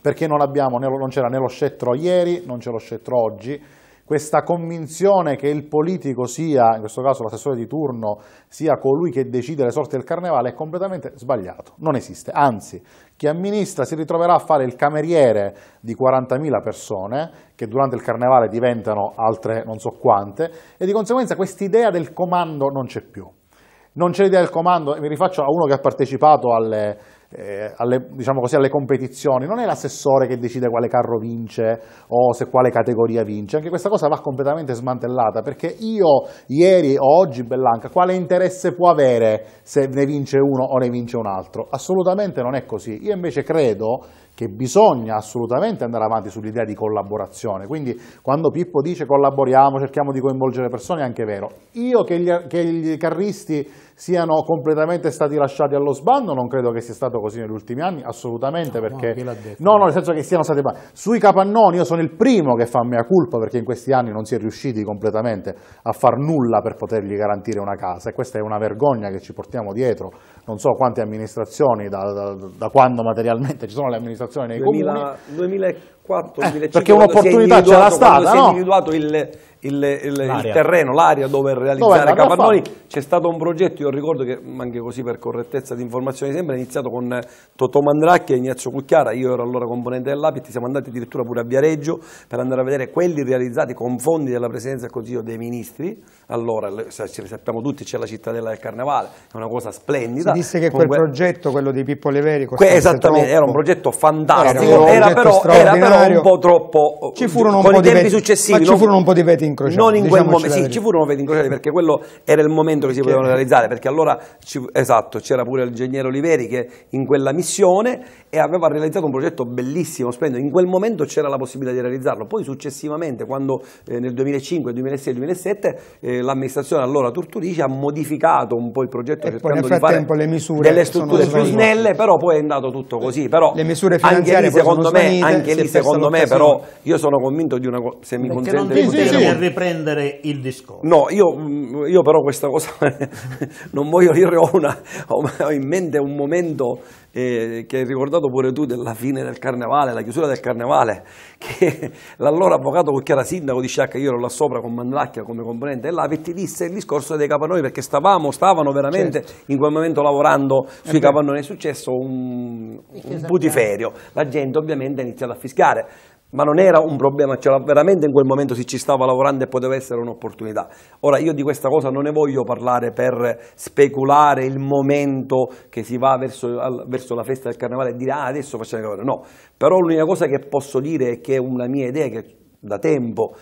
D: perché non, abbiamo, non c'era né lo scettro ieri, non c'è lo scettro oggi, questa convinzione che il politico sia, in questo caso l'assessore di turno, sia colui che decide le sorti del carnevale è completamente sbagliato, non esiste, anzi chi amministra si ritroverà a fare il cameriere di 40.000 persone che durante il carnevale diventano altre non so quante e di conseguenza quest'idea del comando non c'è più. Non c'è l'idea del comando, mi rifaccio a uno che ha partecipato alle, eh, alle, diciamo così, alle, competizioni, non è l'assessore che decide quale carro vince o se quale categoria vince, anche questa cosa va completamente smantellata perché io ieri o oggi Bellanca quale interesse può avere se ne vince uno o ne vince un altro? Assolutamente non è così, io invece credo che bisogna assolutamente andare avanti sull'idea di collaborazione, quindi quando Pippo dice collaboriamo, cerchiamo di coinvolgere persone, è anche vero. Io che gli, che gli carristi siano completamente stati lasciati allo sbando, non credo che sia stato così negli ultimi anni, assolutamente, no, perché... No, detto, no, nel senso che siano stati... Sui capannoni io sono il primo che fa mea culpa, perché in questi anni non si è riusciti completamente a far nulla per potergli garantire una casa, e questa è una vergogna che ci portiamo dietro non so quante amministrazioni, da, da, da quando materialmente ci sono le amministrazioni nei 2000, comuni.
C: 2000 2004, eh, perché un'opportunità c'era stata, no? individuato il, il, il, il terreno, l'area dove realizzare capannoni, c'è stato un progetto, io ricordo che anche così per correttezza di informazioni sembra, iniziato con Totò Mandracchi e Ignazio Cucchiara, io ero allora componente dell'APIT, siamo andati addirittura pure a Viareggio per andare a vedere quelli realizzati con fondi della Presidenza del Consiglio dei Ministri, allora ce li sappiamo tutti c'è la cittadella del Carnevale, è una cosa splendida. Si disse che quel, quel
A: progetto, quello di Pippo Leveri, que- Esattamente, troppo. era un progetto fantastico, era, un progetto però, era però un
C: po' troppo ci furono con po i tempi veti, successivi. ci furono un
A: po' di veti incrociati. Non in quel momento, sì, ci
C: furono veti incrociati perché quello era il momento che si potevano realizzare, perché allora, ci, esatto, c'era pure l'ingegnere Oliveri che in quella missione e aveva realizzato un progetto bellissimo, splendido, in quel momento c'era la possibilità di realizzarlo, poi successivamente, quando eh, nel 2005, 2006, 2007, eh, l'amministrazione allora Turturici ha modificato un po' il progetto e cercando poi nel frattempo le misure delle strutture più snelle, però poi è andato tutto così, però le misure finanziarie anche lì, secondo me, svanite, anche lì, secondo me però io sono convinto di una cosa, se mi consente non di sì, riprendere il discorso. No, io, mm, io però questa cosa non voglio dire, ho, una, ho in mente un momento eh, che hai ricordato pure tu della fine del carnevale, la chiusura del carnevale, che l'allora avvocato che era sindaco di Sciacca, io ero là sopra con Mandlacchia come componente dell'AVE, e ti disse il discorso dei capannoni perché stavamo, stavano veramente certo. in quel momento lavorando sui capannoni, è successo un, un putiferio, la gente ovviamente ha iniziato a fischiare fare, ma non era un problema, cioè veramente in quel momento si ci stava lavorando e poteva essere un'opportunità. Ora io di questa cosa non ne voglio parlare per speculare il momento che si va verso, verso la festa del carnevale e dire ah adesso facciamo il carnevale, no, però l'unica cosa che posso dire è che è una mia idea che da tempo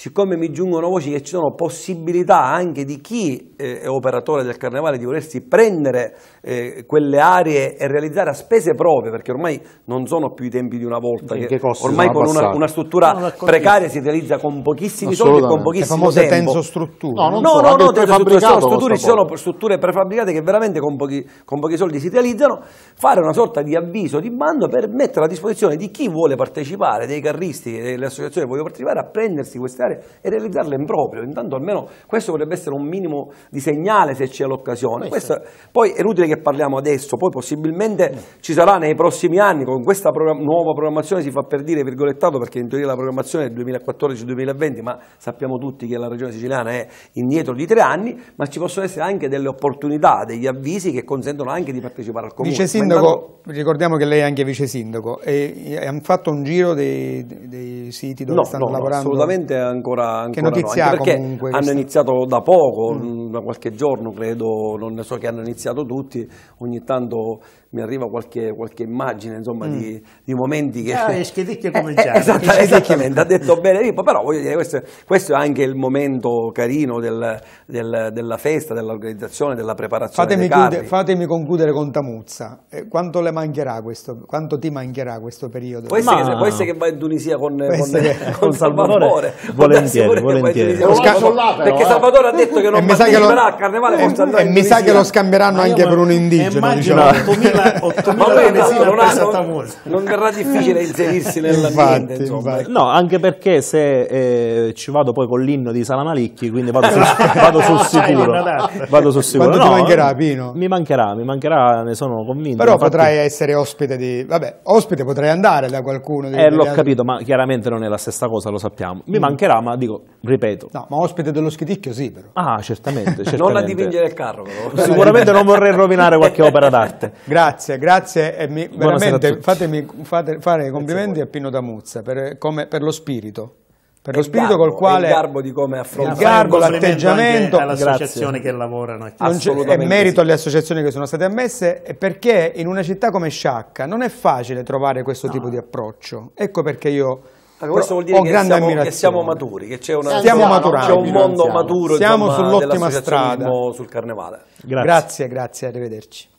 C: siccome mi giungono voci che ci sono possibilità anche di chi eh, è operatore del carnevale di volersi prendere eh, quelle aree e realizzare a spese proprie, perché ormai non sono più i tempi di una volta, sì, che ormai con una, una, struttura precaria si realizza con pochissimi soldi e con pochissimo le tempo. tenso strutture. No, non no, no, no, no sono strutture, ci sono strutture prefabbricate che veramente con pochi, con pochi soldi si realizzano, fare una sorta di avviso di bando per mettere a disposizione di chi vuole partecipare, dei carristi, delle associazioni che vogliono partecipare, a prendersi queste aree realizzare e realizzarle in proprio. Intanto almeno questo potrebbe essere un minimo di segnale se c'è l'occasione. Questo, poi è inutile che parliamo adesso, poi possibilmente mm. ci sarà nei prossimi anni, con questa programma, nuova programmazione si fa per dire virgolettato perché in teoria la programmazione è 2014-2020, ma sappiamo tutti che la regione siciliana è indietro di tre anni, ma ci possono essere anche delle opportunità, degli avvisi che consentono anche di partecipare al comune. Vice Sindaco, intanto...
A: ricordiamo che lei è anche Vice Sindaco, e, e hanno fatto un giro dei, dei siti dove no, stanno no, lavorando? No, assolutamente
C: ancora, ancora che notizia no, perché comunque, hanno iniziato da poco, mm. mm. da qualche giorno credo, non ne so che hanno iniziato tutti, ogni tanto mi arriva qualche, qualche immagine insomma, mm. di, di, momenti che... Ah, schedicchie eh, come già. Eh, esatto, esattamente, ha detto bene Rippo, però voglio dire, questo, questo, è anche il momento carino del, del, della festa, dell'organizzazione, della preparazione fatemi, chiude,
A: fatemi concludere con Tamuzza, eh, quanto le mancherà questo, quanto ti mancherà questo periodo? Può essere, Ma... che, può essere che vai in
C: Tunisia con, con, che... con Salvatore, volentieri, volentieri. Tunisia, con, là, perché eh. Salvatore ha detto che non parteciperà lo...
A: a Carnevale, e, e mi sa che lo scambieranno anche per un indigeno, diciamo.
C: Va bene, sì, non, non, non verrà difficile inserirsi nell'ambiente. Infatti, No,
A: anche perché
B: se eh, ci vado poi con l'inno di Salamalicchi, quindi vado sul, vado sul sicuro. vado sul sicuro. Quando no, ti mancherà, Pino? Mi mancherà, mi mancherà, ne sono convinto. Però infatti... potrai
A: essere ospite di... Vabbè, ospite potrai andare da qualcuno. Di, eh, l'ho altri... capito,
B: ma chiaramente non è la stessa cosa, lo sappiamo. Mi mm. mancherà, ma dico, ripeto. No, ma ospite dello schiticchio sì, però. Ah, certamente. certamente. non la dipingere
C: il carro, però. Sicuramente
B: non vorrei rovinare qualche
A: opera d'arte. Grazie. Grazie, grazie e mi, veramente fatemi fate, fare i complimenti a Pino Damuzza per, come, per lo spirito. Per lo spirito garbo, col quale. Il garbo di come affrontare. Il garbo, l'atteggiamento. Alle associazioni che lavorano. e merito alle associazioni che sono state ammesse perché in una città come Sciacca non è facile trovare questo no. tipo di approccio. Ecco perché io. Allora, ecco, questo vuol dire che siamo, che, siamo, maturi, che c'è, una, stiamo maturando, un mondo maturo. Siamo sull'ottima strada.
C: Sul carnevale. Grazie.
A: grazie, grazie, arrivederci.